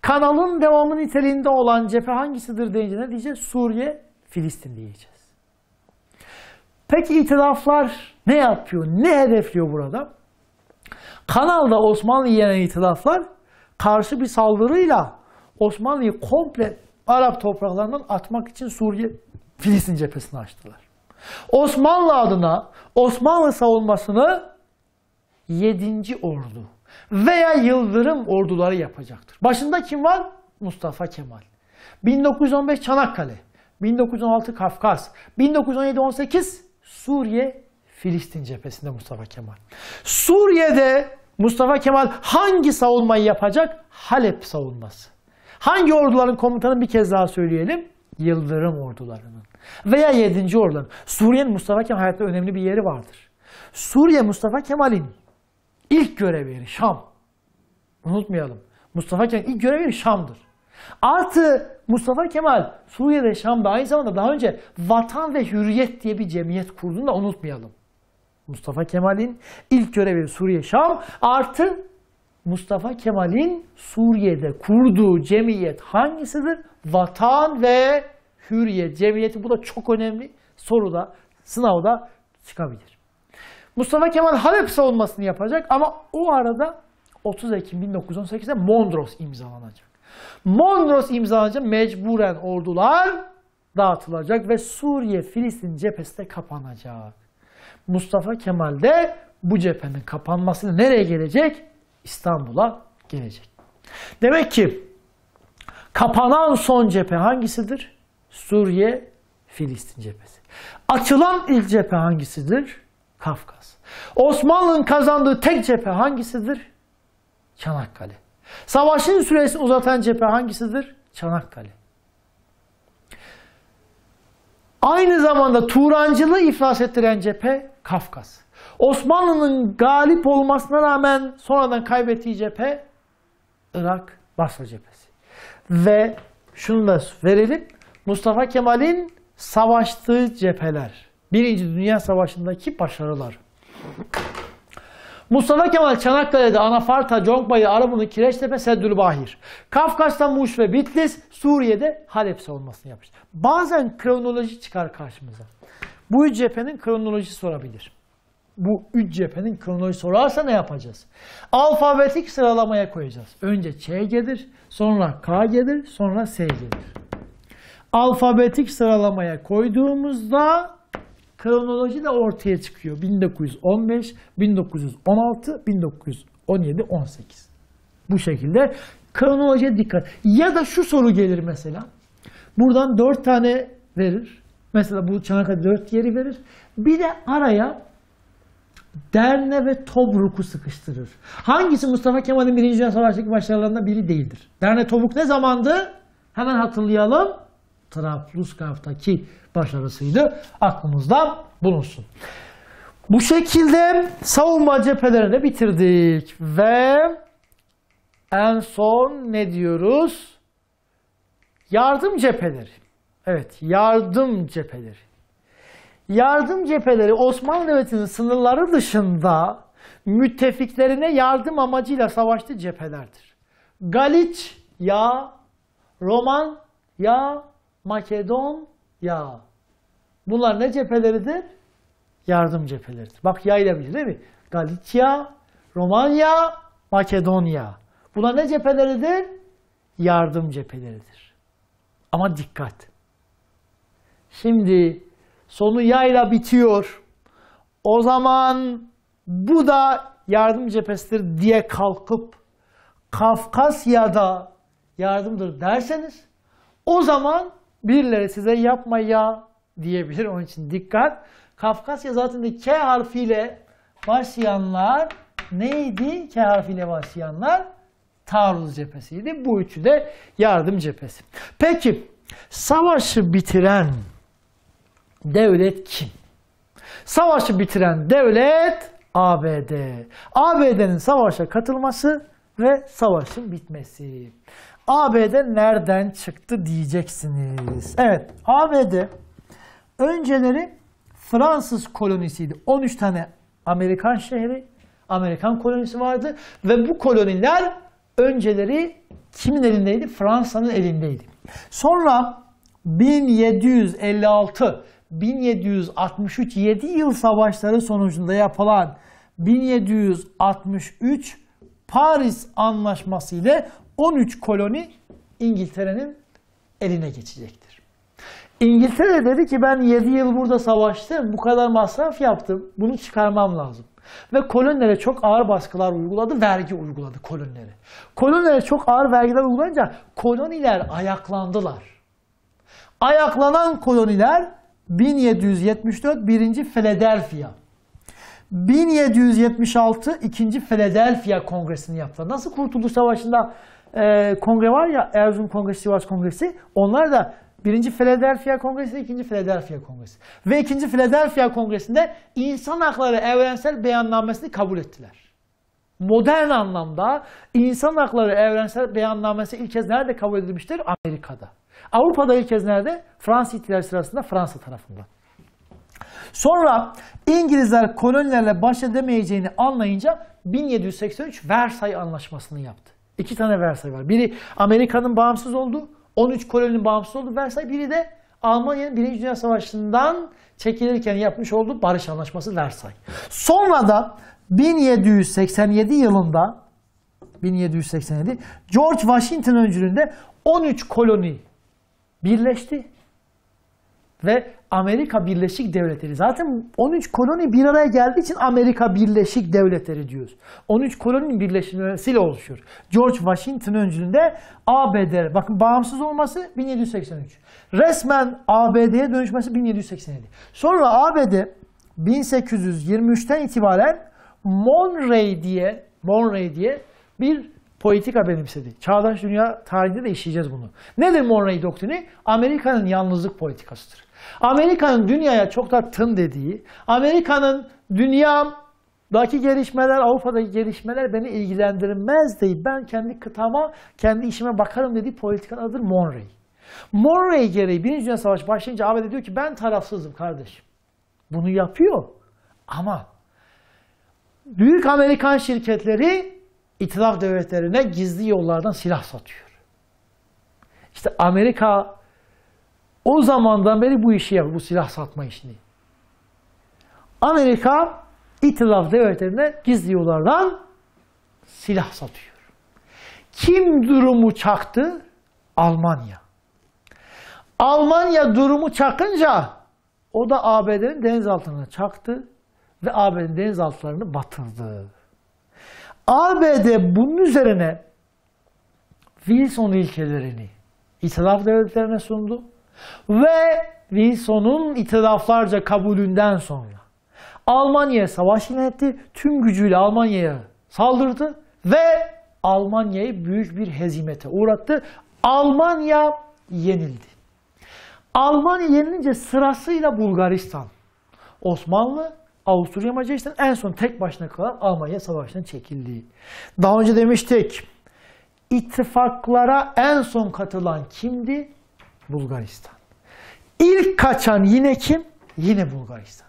kanalın devamı niteliğinde olan cephe hangisidir deyince ne diyeceğiz? Suriye-Filistin diyeceğiz. Peki itilaflar ne yapıyor, ne hedefliyor burada? Kanalda Osmanlı yenen itilaflar karşı bir saldırıyla Osmanlı'yı komple Arap topraklarından atmak için Suriye Filistin cephesini açtılar. Osmanlı adına Osmanlı savunmasını 7. ordu veya yıldırım orduları yapacaktır. Başında kim var? Mustafa Kemal. 1915 Çanakkale, 1916 Kafkas, 1917-18 Suriye Filistin cephesinde Mustafa Kemal. Suriye'de Mustafa Kemal hangi savunmayı yapacak? Halep savunması. Hangi orduların komutanı bir kez daha söyleyelim? Yıldırım ordularının. Veya 7. orduların. Suriye'nin Mustafa Kemal hayatta önemli bir yeri vardır. Suriye Mustafa Kemal'in ilk görev yeri Şam. Unutmayalım. Mustafa Kemal'in ilk görev yeri Şam'dır. Artı Mustafa Kemal Suriye'de Şam'da aynı zamanda daha önce Vatan ve Hürriyet diye bir cemiyet kurduğunu da unutmayalım. Mustafa Kemal'in ilk görevi Suriye Şam artı Mustafa Kemal'in Suriye'de kurduğu cemiyet hangisidir? Vatan ve hürriyet cemiyeti. Bu da çok önemli soruda, sınavda çıkabilir. Mustafa Kemal Halep savunmasını yapacak ama o arada 30 Ekim 1918'de Mondros imzalanacak. Mondros imzalanınca mecburen ordular dağıtılacak ve Suriye-Filistin cephesi de kapanacak. Mustafa Kemal de bu cephenin kapanmasını nereye gelecek? İstanbul'a gelecek. Demek ki kapanan son cephe hangisidir? Suriye, Filistin cephesi. Açılan ilk cephe hangisidir? Kafkas. Osmanlı'nın kazandığı tek cephe hangisidir? Çanakkale. Savaşın süresini uzatan cephe hangisidir? Çanakkale. Aynı zamanda Turancılığı iflas ettiren cephe Kafkas. Osmanlı'nın galip olmasına rağmen sonradan kaybettiği cephe Irak Basra cephesi. Ve şunu da verelim. Mustafa Kemal'in savaştığı cepheler. Birinci Dünya Savaşı'ndaki başarılar. Mustafa Kemal Çanakkale'de Anafarta, Conkbayı, Arabunu, Kireçtepe, Bahir, Kafkas'ta Muş ve Bitlis, Suriye'de Halep savunmasını yapmış. Bazen kronoloji çıkar karşımıza. Bu üç cephenin kronoloji sorabilir. Bu üç cephenin kronoloji sorarsa ne yapacağız? Alfabetik sıralamaya koyacağız. Önce gelir, sonra K gelir, sonra S gelir. Alfabetik sıralamaya koyduğumuzda kronoloji de ortaya çıkıyor. 1915, 1916, 1917, 18. Bu şekilde kronolojiye dikkat. Ya da şu soru gelir mesela. Buradan dört tane verir. Mesela bu Çanakkale dört yeri verir. Bir de araya Derne ve Tobruk'u sıkıştırır. Hangisi Mustafa Kemal'in Birinci Dünya Savaşı'ndaki başarılarından biri değildir? Derne Tobruk ne zamandı? Hemen hatırlayalım. Trablusgarp'taki başarısıydı. Aklımızda bulunsun. Bu şekilde savunma cephelerini bitirdik ve en son ne diyoruz? Yardım cepheleri. Evet, yardım cepheleri. Yardım cepheleri Osmanlı Devleti'nin sınırları dışında müttefiklerine yardım amacıyla savaştığı cephelerdir. Galiç ya Roman ya Makedonya, Bunlar ne cepheleridir? Yardım cepheleridir. Bak yayla ile bilir değil mi? Galicia, Romanya, Makedonya. Bunlar ne cepheleridir? Yardım cepheleridir. Ama dikkat. Şimdi sonu yayla bitiyor. O zaman bu da yardım cephesidir diye kalkıp Kafkasya'da yardımdır derseniz o zaman Birileri size yapma ya diyebilir. Onun için dikkat. Kafkasya zatındaki K harfiyle başlayanlar neydi? K harfiyle başlayanlar taarruz cephesiydi. Bu üçü de yardım cephesi. Peki savaşı bitiren devlet kim? Savaşı bitiren devlet ABD. ABD'nin savaşa katılması ve savaşın bitmesi. ABD nereden çıktı diyeceksiniz. Evet ABD önceleri Fransız kolonisiydi. 13 tane Amerikan şehri, Amerikan kolonisi vardı ve bu koloniler önceleri kimin elindeydi? Fransa'nın elindeydi. Sonra 1756 1763 7 yıl savaşları sonucunda yapılan 1763 Paris Anlaşması ile 13 koloni İngiltere'nin eline geçecektir. İngiltere dedi ki ben 7 yıl burada savaştım, bu kadar masraf yaptım, bunu çıkarmam lazım. Ve kolonilere çok ağır baskılar uyguladı, vergi uyguladı kolonilere. Kolonilere çok ağır vergiler uygulayınca koloniler ayaklandılar. Ayaklanan koloniler 1774 1. Philadelphia. 1776 2. Philadelphia Kongresi'ni yaptılar. Nasıl Kurtuluş Savaşı'nda e, kongre var ya Erzurum Kongresi, Sivas Kongresi. Onlar da birinci Philadelphia Kongresi, ikinci Philadelphia Kongresi. Ve ikinci Philadelphia Kongresi'nde insan hakları evrensel beyannamesini kabul ettiler modern anlamda insan hakları evrensel beyannamesi ilk kez nerede kabul edilmiştir? Amerika'da. Avrupa'da ilk kez nerede? Fransa ihtilali sırasında Fransa tarafında. Sonra İngilizler kolonilerle baş edemeyeceğini anlayınca 1783 Versay Anlaşması'nı yaptı. İki tane Versay var. Biri Amerika'nın bağımsız oldu, 13 koloninin bağımsız oldu Versay. Biri de Almanya'nın Birinci Dünya Savaşı'ndan çekilirken yapmış olduğu barış anlaşması Versay. Sonra da 1787 yılında 1787 George Washington öncülüğünde 13 koloni birleşti ve Amerika Birleşik Devletleri. Zaten 13 koloni bir araya geldiği için Amerika Birleşik Devletleri diyoruz. 13 koloninin birleşmesiyle oluşuyor. George Washington öncülüğünde ABD, bakın bağımsız olması 1783. Resmen ABD'ye dönüşmesi 1787. Sonra ABD 1823'ten itibaren Monroe diye Monroe diye bir politika benimsedi. Çağdaş dünya tarihinde de işleyeceğiz bunu. Nedir Monroe doktrini? Amerika'nın yalnızlık politikasıdır. Amerika'nın dünyaya çok da tın dediği, Amerika'nın dünyadaki gelişmeler, Avrupa'daki gelişmeler beni ilgilendirmez deyip ben kendi kıtama, kendi işime bakarım dediği politikanın adıdır Monroe. Monroe gereği Birinci Dünya Savaşı başlayınca ABD diyor ki ben tarafsızım kardeşim. Bunu yapıyor ama büyük Amerikan şirketleri itilaf devletlerine gizli yollardan silah satıyor. İşte Amerika o zamandan beri bu işi yapıyor, bu silah satma işini. Amerika itilaf devletlerine gizli yollardan silah satıyor. Kim durumu çaktı? Almanya. Almanya durumu çakınca o da ABD'nin denizaltına çaktı ve ABD'nin denizaltılarını batırdı. ABD bunun üzerine Wilson ilkelerini itilaf devletlerine sundu ve Wilson'un itilaflarca kabulünden sonra Almanya'ya savaş ilan etti. Tüm gücüyle Almanya'ya saldırdı ve Almanya'yı büyük bir hezimete uğrattı. Almanya yenildi. Almanya yenilince sırasıyla Bulgaristan, Osmanlı Avusturya Macaristan en son tek başına kalan Almanya savaştan çekildi. Daha önce demiştik. ittifaklara en son katılan kimdi? Bulgaristan. İlk kaçan yine kim? Yine Bulgaristan.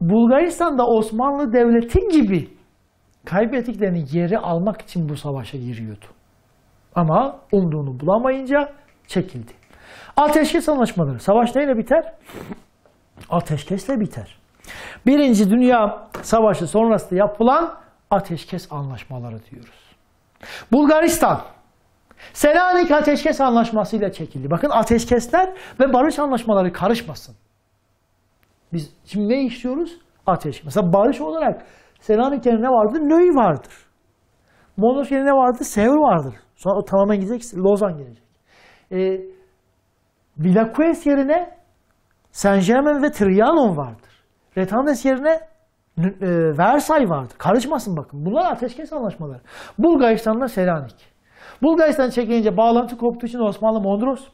Bulgaristan da Osmanlı Devleti gibi kaybettiklerini geri almak için bu savaşa giriyordu. Ama umduğunu bulamayınca çekildi. Ateşkes anlaşmaları savaş neyle biter? Ateşkesle biter. Birinci Dünya Savaşı sonrası yapılan ateşkes anlaşmaları diyoruz. Bulgaristan Selanik Ateşkes Anlaşması ile çekildi. Bakın ateşkesler ve barış anlaşmaları karışmasın. Biz şimdi ne işliyoruz? Ateş. Mesela barış olarak Selanik yerine vardır? Nöy vardır. Monos yerine vardır? Seul vardır. Sonra o tamamen gidecek, Lozan gelecek. E, ee, Villacues yerine Saint Germain ve Trianon vardır. Retandes yerine e, Versay vardı. Karışmasın bakın. Bunlar ateşkes anlaşmaları. Bulgaristan'la Selanik. Bulgaristan çekilince bağlantı koptuğu için Osmanlı Mondros,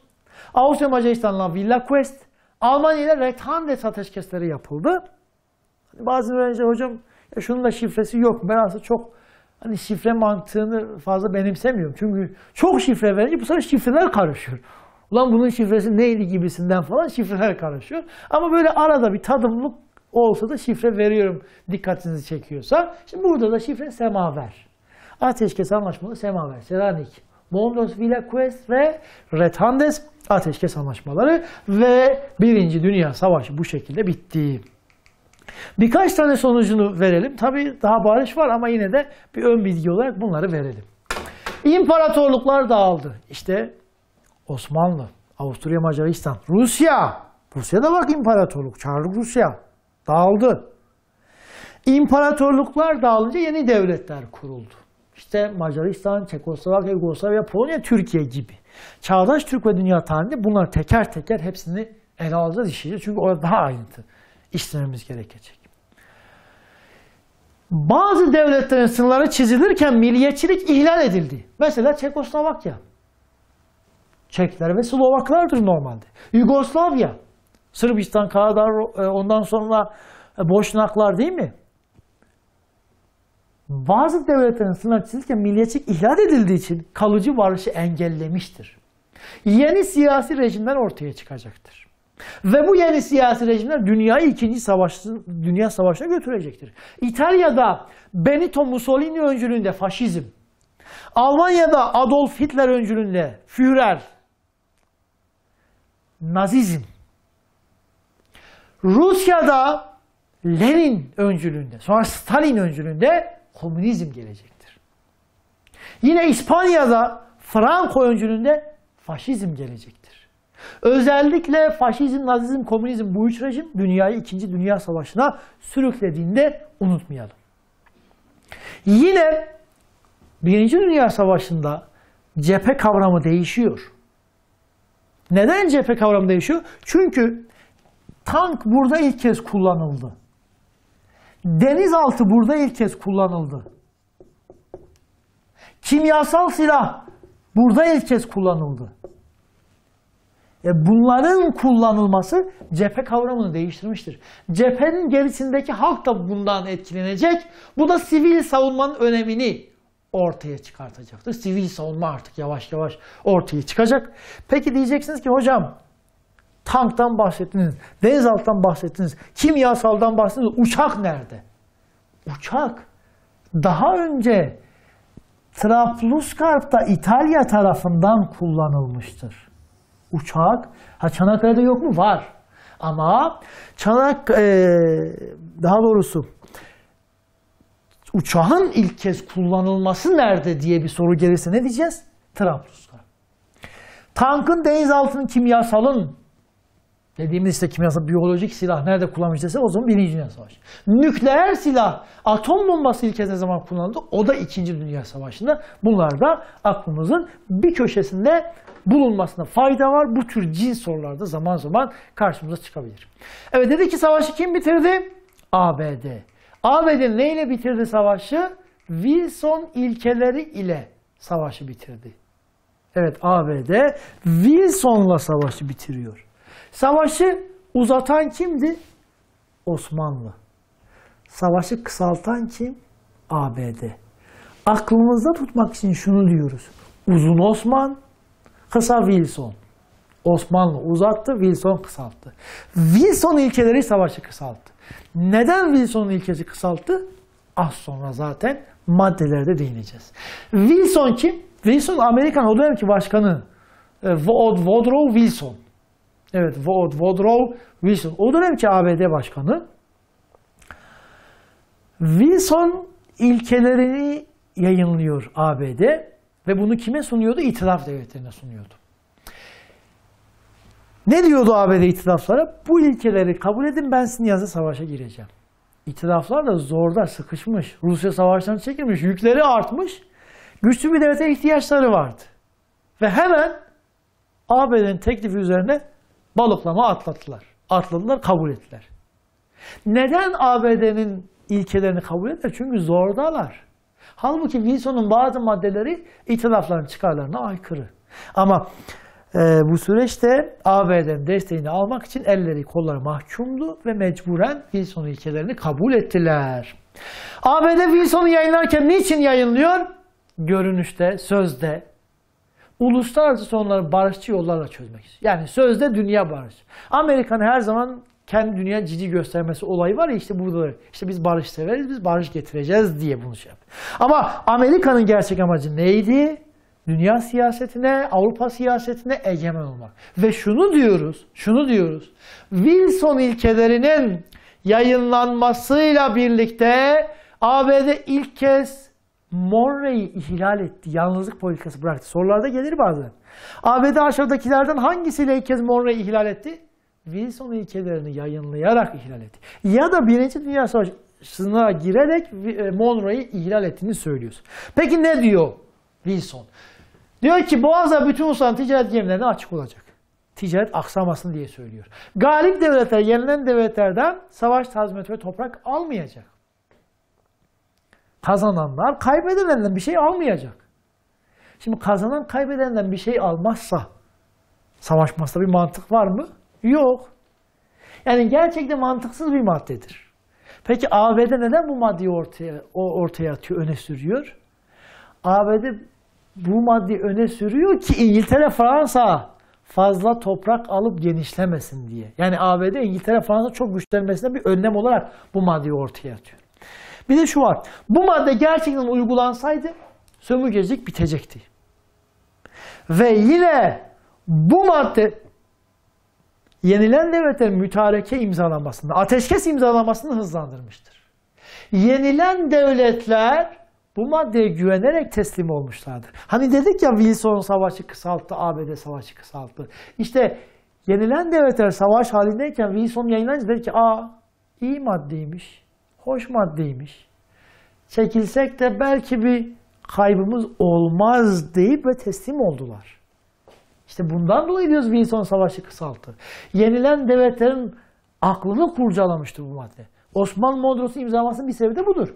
Avusturya Macaristan'la Villa Quest, Almanya ile Rethandes ateşkesleri yapıldı. Hani bazı öğrenciler hocam ya şunun da şifresi yok. Ben aslında çok hani şifre mantığını fazla benimsemiyorum. Çünkü çok şifre verince bu sefer şifreler karışıyor. Ulan bunun şifresi neydi gibisinden falan şifreler karışıyor. Ama böyle arada bir tadımlık olsa da şifre veriyorum dikkatinizi çekiyorsa. Şimdi burada da şifre semaver. Ateşkes anlaşmalı semaver, Selanik, Moldos, Villaquest ve Retandes ateşkes anlaşmaları ve Birinci Dünya Savaşı bu şekilde bitti. Birkaç tane sonucunu verelim. Tabii daha barış var ama yine de bir ön bilgi olarak bunları verelim. İmparatorluklar dağıldı. İşte Osmanlı, Avusturya Macaristan, Rusya. Rusya da bak imparatorluk, Çarlık Rusya. Dağıldı. İmparatorluklar dağılınca yeni devletler kuruldu. İşte Macaristan, Çekoslovakya, Yugoslavya, Polonya, Türkiye gibi. Çağdaş Türk ve dünya tarihinde bunlar teker teker hepsini ele alacağız, işleyeceğiz. Çünkü orada daha ayrıntı işlememiz gerekecek. Bazı devletlerin sınırları çizilirken milliyetçilik ihlal edildi. Mesela Çekoslovakya. Çekler ve Slovaklardır normalde. Yugoslavya. Sırbistan, Karadar, e, ondan sonra e, Boşnaklar değil mi? Bazı devletlerin sınırları çizilirken milliyetçilik ihlal edildiği için kalıcı varışı engellemiştir. Yeni siyasi rejimler ortaya çıkacaktır. Ve bu yeni siyasi rejimler dünyayı ikinci Savaş, Dünya Savaşı'na götürecektir. İtalya'da Benito Mussolini öncülüğünde faşizm, Almanya'da Adolf Hitler öncülüğünde Führer, Nazizm, Rusya'da Lenin öncülüğünde, sonra Stalin öncülüğünde komünizm gelecektir. Yine İspanya'da Franco öncülüğünde faşizm gelecektir. Özellikle faşizm, nazizm, komünizm bu üç rejim dünyayı 2. Dünya Savaşı'na sürüklediğinde unutmayalım. Yine Birinci Dünya Savaşı'nda cephe kavramı değişiyor. Neden cephe kavramı değişiyor? Çünkü Tank burada ilk kez kullanıldı. Denizaltı burada ilk kez kullanıldı. Kimyasal silah burada ilk kez kullanıldı. E bunların kullanılması cephe kavramını değiştirmiştir. Cephenin gerisindeki halk da bundan etkilenecek. Bu da sivil savunmanın önemini ortaya çıkartacaktır. Sivil savunma artık yavaş yavaş ortaya çıkacak. Peki diyeceksiniz ki hocam Tanktan bahsettiniz, denizaltıdan bahsettiniz, kimyasaldan bahsettiniz. Uçak nerede? Uçak daha önce Trablusgarp'ta İtalya tarafından kullanılmıştır. Uçak, ha Çanakkale'de yok mu? Var. Ama Çanak, e, daha doğrusu uçağın ilk kez kullanılması nerede diye bir soru gelirse ne diyeceğiz? Trablusgarp. Tankın, denizaltının, kimyasalın Dediğimiz işte kimyasal biyolojik silah nerede kullanmışsa o zaman Birinci Dünya Savaşı. Nükleer silah, atom bombası ilk kez ne zaman kullanıldı? O da İkinci Dünya Savaşı'nda. Bunlar da aklımızın bir köşesinde bulunmasına fayda var. Bu tür cin sorularda zaman zaman karşımıza çıkabilir. Evet dedi ki savaşı kim bitirdi? ABD. ABD neyle bitirdi savaşı? Wilson ilkeleri ile savaşı bitirdi. Evet ABD Wilson'la savaşı bitiriyor. Savaşı uzatan kimdi? Osmanlı. Savaşı kısaltan kim? ABD. Aklımızda tutmak için şunu diyoruz. Uzun Osman, kısa Wilson. Osmanlı uzattı, Wilson kısalttı. Wilson ilkeleri savaşı kısalttı. Neden Wilson ilkesi kısalttı? Az sonra zaten maddelerde değineceğiz. Wilson kim? Wilson Amerikan o dönemki başkanı e, Woodrow Wilson. Evet Woodrow Wilson. O dönemki ABD Başkanı Wilson ilkelerini yayınlıyor ABD ve bunu kime sunuyordu? İtilaf devletlerine sunuyordu. Ne diyordu ABD itilaflara? Bu ilkeleri kabul edin ben sizin yazı savaşa gireceğim. İtilaflar da zorda sıkışmış. Rusya savaştan çekilmiş. Yükleri artmış. Güçlü bir devlete ihtiyaçları vardı. Ve hemen ABD'nin teklifi üzerine balıklama atlattılar. Atladılar, kabul ettiler. Neden ABD'nin ilkelerini kabul ettiler? Çünkü zordalar. Halbuki Wilson'un bazı maddeleri itilafların çıkarlarına aykırı. Ama e, bu süreçte ABD'nin desteğini almak için elleri kolları mahkumdu ve mecburen Wilson'un ilkelerini kabul ettiler. ABD Wilson'u yayınlarken niçin yayınlıyor? Görünüşte, sözde, uluslararası sorunları barışçı yollarla çözmek istiyor. Yani sözde dünya barış. Amerika'nın her zaman kendi dünya cici göstermesi olayı var ya işte burada işte biz barış severiz biz barış getireceğiz diye bunu şey yapıyor. Ama Amerika'nın gerçek amacı neydi? Dünya siyasetine, Avrupa siyasetine egemen olmak. Ve şunu diyoruz, şunu diyoruz. Wilson ilkelerinin yayınlanmasıyla birlikte ABD ilk kez Monreyi ihlal etti, yalnızlık politikası bıraktı. Sorularda gelir bazen. ABD aşağıdakilerden hangisiyle ilk kez Monroe'yi ihlal etti? Wilson ilkelerini yayınlayarak ihlal etti. Ya da Birinci Dünya Savaşı'na girerek e, Monroe'yi ihlal ettiğini söylüyoruz. Peki ne diyor Wilson? Diyor ki Boğaza bütün uluslararası ticaret gemilerine açık olacak. Ticaret aksamasın diye söylüyor. Galip devletler, yenilen devletlerden savaş tazminatı ve toprak almayacak. Kazananlar kaybedenlerden bir şey almayacak. Şimdi kazanan kaybedenden bir şey almazsa savaşmasında bir mantık var mı? Yok. Yani gerçekten mantıksız bir maddedir. Peki ABD neden bu maddeyi ortaya, ortaya atıyor, öne sürüyor? ABD bu maddeyi öne sürüyor ki İngiltere, Fransa fazla toprak alıp genişlemesin diye. Yani ABD, İngiltere, Fransa çok güçlenmesine bir önlem olarak bu maddeyi ortaya atıyor. Bir de şu var. Bu madde gerçekten uygulansaydı sömürgecilik bitecekti. Ve yine bu madde yenilen devletlerin mütareke imzalanmasında, ateşkes imzalanmasını hızlandırmıştır. Yenilen devletler bu maddeye güvenerek teslim olmuşlardır. Hani dedik ya Wilson savaşı kısalttı, ABD savaşı kısalttı. İşte yenilen devletler savaş halindeyken Wilson yayınlanınca dedi ki aa iyi maddeymiş hoş maddeymiş. Çekilsek de belki bir kaybımız olmaz deyip ve teslim oldular. İşte bundan dolayı diyoruz Wilson Savaşı kısalttı. Yenilen devletlerin aklını kurcalamıştır bu madde. Osmanlı modrosu imzalasının bir sebebi de budur.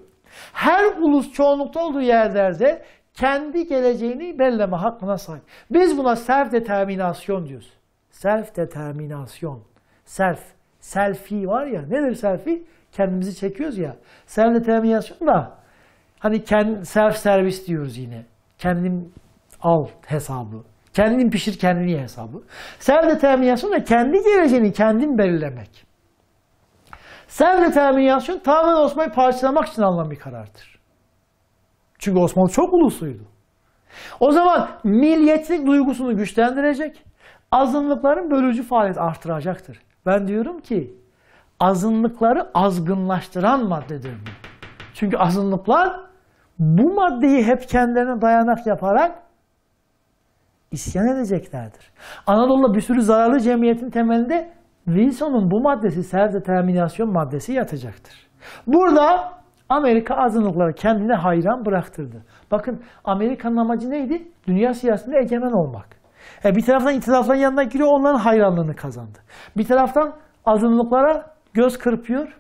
Her ulus çoğunlukta olduğu yerlerde kendi geleceğini belleme hakkına sahip. Biz buna self determinasyon diyoruz. Self determinasyon. Self Selfie var ya. Nedir selfie? Kendimizi çekiyoruz ya. Self determinasyon da hani kendi self servis diyoruz yine. Kendim al hesabı. Kendin pişir kendini hesabı. Self determinasyon da kendi geleceğini kendin belirlemek. Self determinasyon tamamen Osmanlı'yı parçalamak için alınan bir karardır. Çünkü Osmanlı çok ulusuydu. O zaman milliyetlik duygusunu güçlendirecek, azınlıkların bölücü faaliyet artıracaktır. Ben diyorum ki azınlıkları azgınlaştıran maddedir Çünkü azınlıklar bu maddeyi hep kendilerine dayanak yaparak isyan edeceklerdir. Anadolu'da bir sürü zararlı cemiyetin temelinde Wilson'un bu maddesi terminasyon maddesi yatacaktır. Burada Amerika azınlıkları kendine hayran bıraktırdı. Bakın Amerika'nın amacı neydi? Dünya siyasetinde egemen olmak. E bir taraftan itilafların yanına giriyor, onların hayranlığını kazandı. Bir taraftan azınlıklara göz kırpıyor,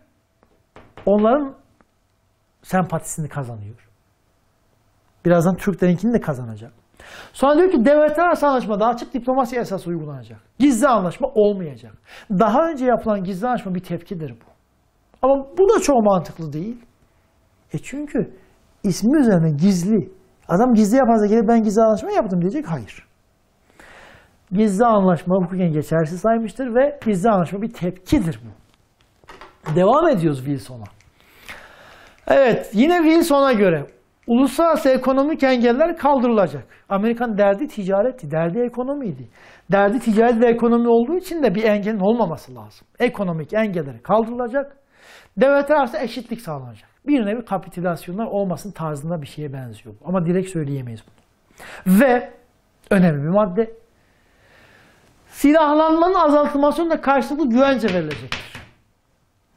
onların sempatisini kazanıyor. Birazdan Türklerinkini de kazanacak. Sonra diyor ki devletler arası anlaşmada açık diplomasi esası uygulanacak. Gizli anlaşma olmayacak. Daha önce yapılan gizli anlaşma bir tepkidir bu. Ama bu da çok mantıklı değil. E çünkü ismi üzerine gizli. Adam gizli yaparsa gelip ben gizli anlaşma yaptım diyecek. Hayır gizli anlaşma hukuken geçersiz saymıştır ve gizli anlaşma bir tepkidir bu. Devam ediyoruz Wilson'a. Evet, yine Wilson'a göre uluslararası ekonomik engeller kaldırılacak. Amerikan derdi ticaretti, derdi ekonomiydi. Derdi ticaret ve ekonomi olduğu için de bir engelin olmaması lazım. Ekonomik engeller kaldırılacak, Devlet arasında eşitlik sağlanacak. Bir nevi kapitülasyonlar olmasın tarzında bir şeye benziyor Ama direkt söyleyemeyiz bunu. Ve önemli bir madde silahlanmanın azaltılmasının da karşılıklı güvence verilecektir.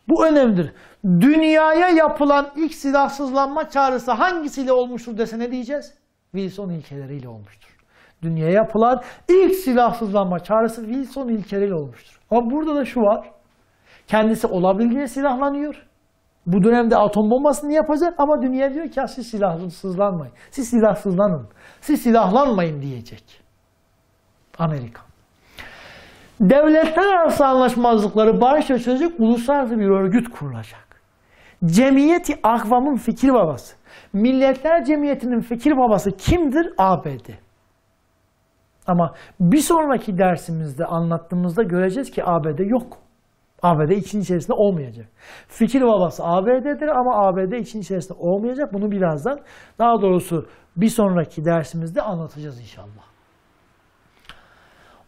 Bu önemlidir. Dünyaya yapılan ilk silahsızlanma çağrısı hangisiyle olmuştur dese ne diyeceğiz? Wilson ilkeleriyle olmuştur. Dünyaya yapılan ilk silahsızlanma çağrısı Wilson ilkeleriyle olmuştur. Ama burada da şu var. Kendisi olabildiğince silahlanıyor. Bu dönemde atom bombasını yapacak ama dünya diyor ki siz silahsızlanmayın. Siz silahsızlanın. Siz silahlanmayın diyecek. Amerika. Devletler arası anlaşmazlıkları barışla çözecek uluslararası bir örgüt kurulacak. Cemiyeti Akvam'ın fikir babası. Milletler Cemiyeti'nin fikir babası kimdir? ABD. Ama bir sonraki dersimizde anlattığımızda göreceğiz ki ABD yok. ABD için içerisinde olmayacak. Fikir babası ABD'dir ama ABD için içerisinde olmayacak. Bunu birazdan daha doğrusu bir sonraki dersimizde anlatacağız inşallah.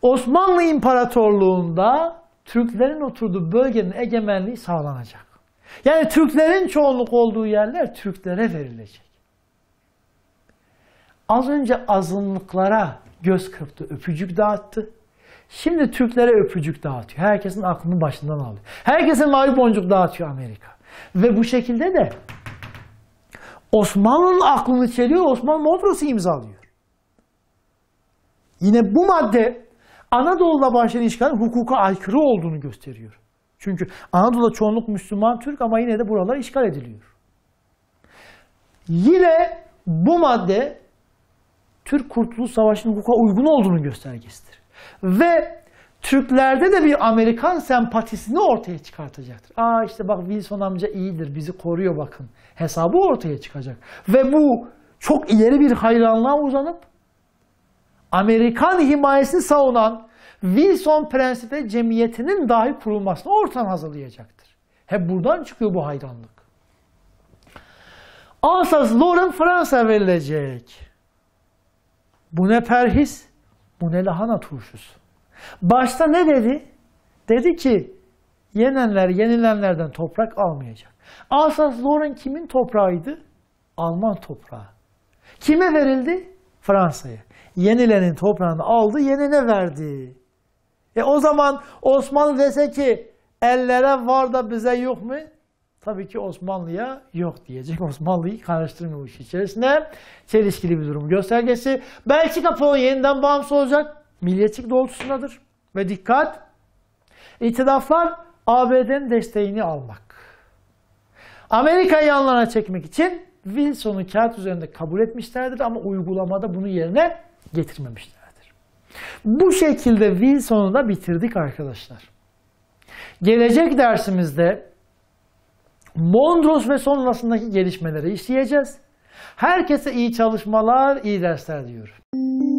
Osmanlı İmparatorluğu'nda Türklerin oturduğu bölgenin egemenliği sağlanacak. Yani Türklerin çoğunluk olduğu yerler Türklere verilecek. Az önce azınlıklara göz kırptı, öpücük dağıttı. Şimdi Türklere öpücük dağıtıyor. Herkesin aklını başından alıyor. Herkesin mavi boncuk dağıtıyor Amerika. Ve bu şekilde de Osmanlı'nın aklını çeliyor, Osmanlı Modros'u imzalıyor. Yine bu madde Anadolu'da başlayan işgalin hukuka aykırı olduğunu gösteriyor. Çünkü Anadolu'da çoğunluk Müslüman Türk ama yine de buralar işgal ediliyor. Yine bu madde Türk Kurtuluş Savaşı'nın hukuka uygun olduğunu göstergesidir. Ve Türklerde de bir Amerikan sempatisini ortaya çıkartacaktır. Aa işte bak Wilson amca iyidir, bizi koruyor bakın. Hesabı ortaya çıkacak. Ve bu çok ileri bir hayranlığa uzanıp Amerikan himayesini savunan Wilson prensipe cemiyetinin dahi kurulmasını ortam hazırlayacaktır. Hep buradan çıkıyor bu hayranlık. Alsaz Loren Fransa verilecek. Bu ne perhis, bu ne lahana turşusu. Başta ne dedi? Dedi ki yenenler yenilenlerden toprak almayacak. Alsaz Loren kimin toprağıydı? Alman toprağı. Kime verildi? Fransa'ya yenilenin toprağını aldı, yenine verdi. E o zaman Osmanlı dese ki ellere var da bize yok mu? Tabii ki Osmanlı'ya yok diyecek. [LAUGHS] Osmanlı'yı karıştırmamış içerisine. Çelişkili bir durum göstergesi. Belçika Polonya yeniden bağımsız olacak. Milliyetçilik doğrultusundadır. Ve dikkat! İtilaflar ABD'nin desteğini almak. Amerika'yı yanlarına çekmek için Wilson'u kağıt üzerinde kabul etmişlerdir ama uygulamada bunu yerine getirmemişlerdir. Bu şekilde Wilson'u da bitirdik arkadaşlar. Gelecek dersimizde Mondros ve sonrasındaki gelişmeleri işleyeceğiz. Herkese iyi çalışmalar, iyi dersler diyorum.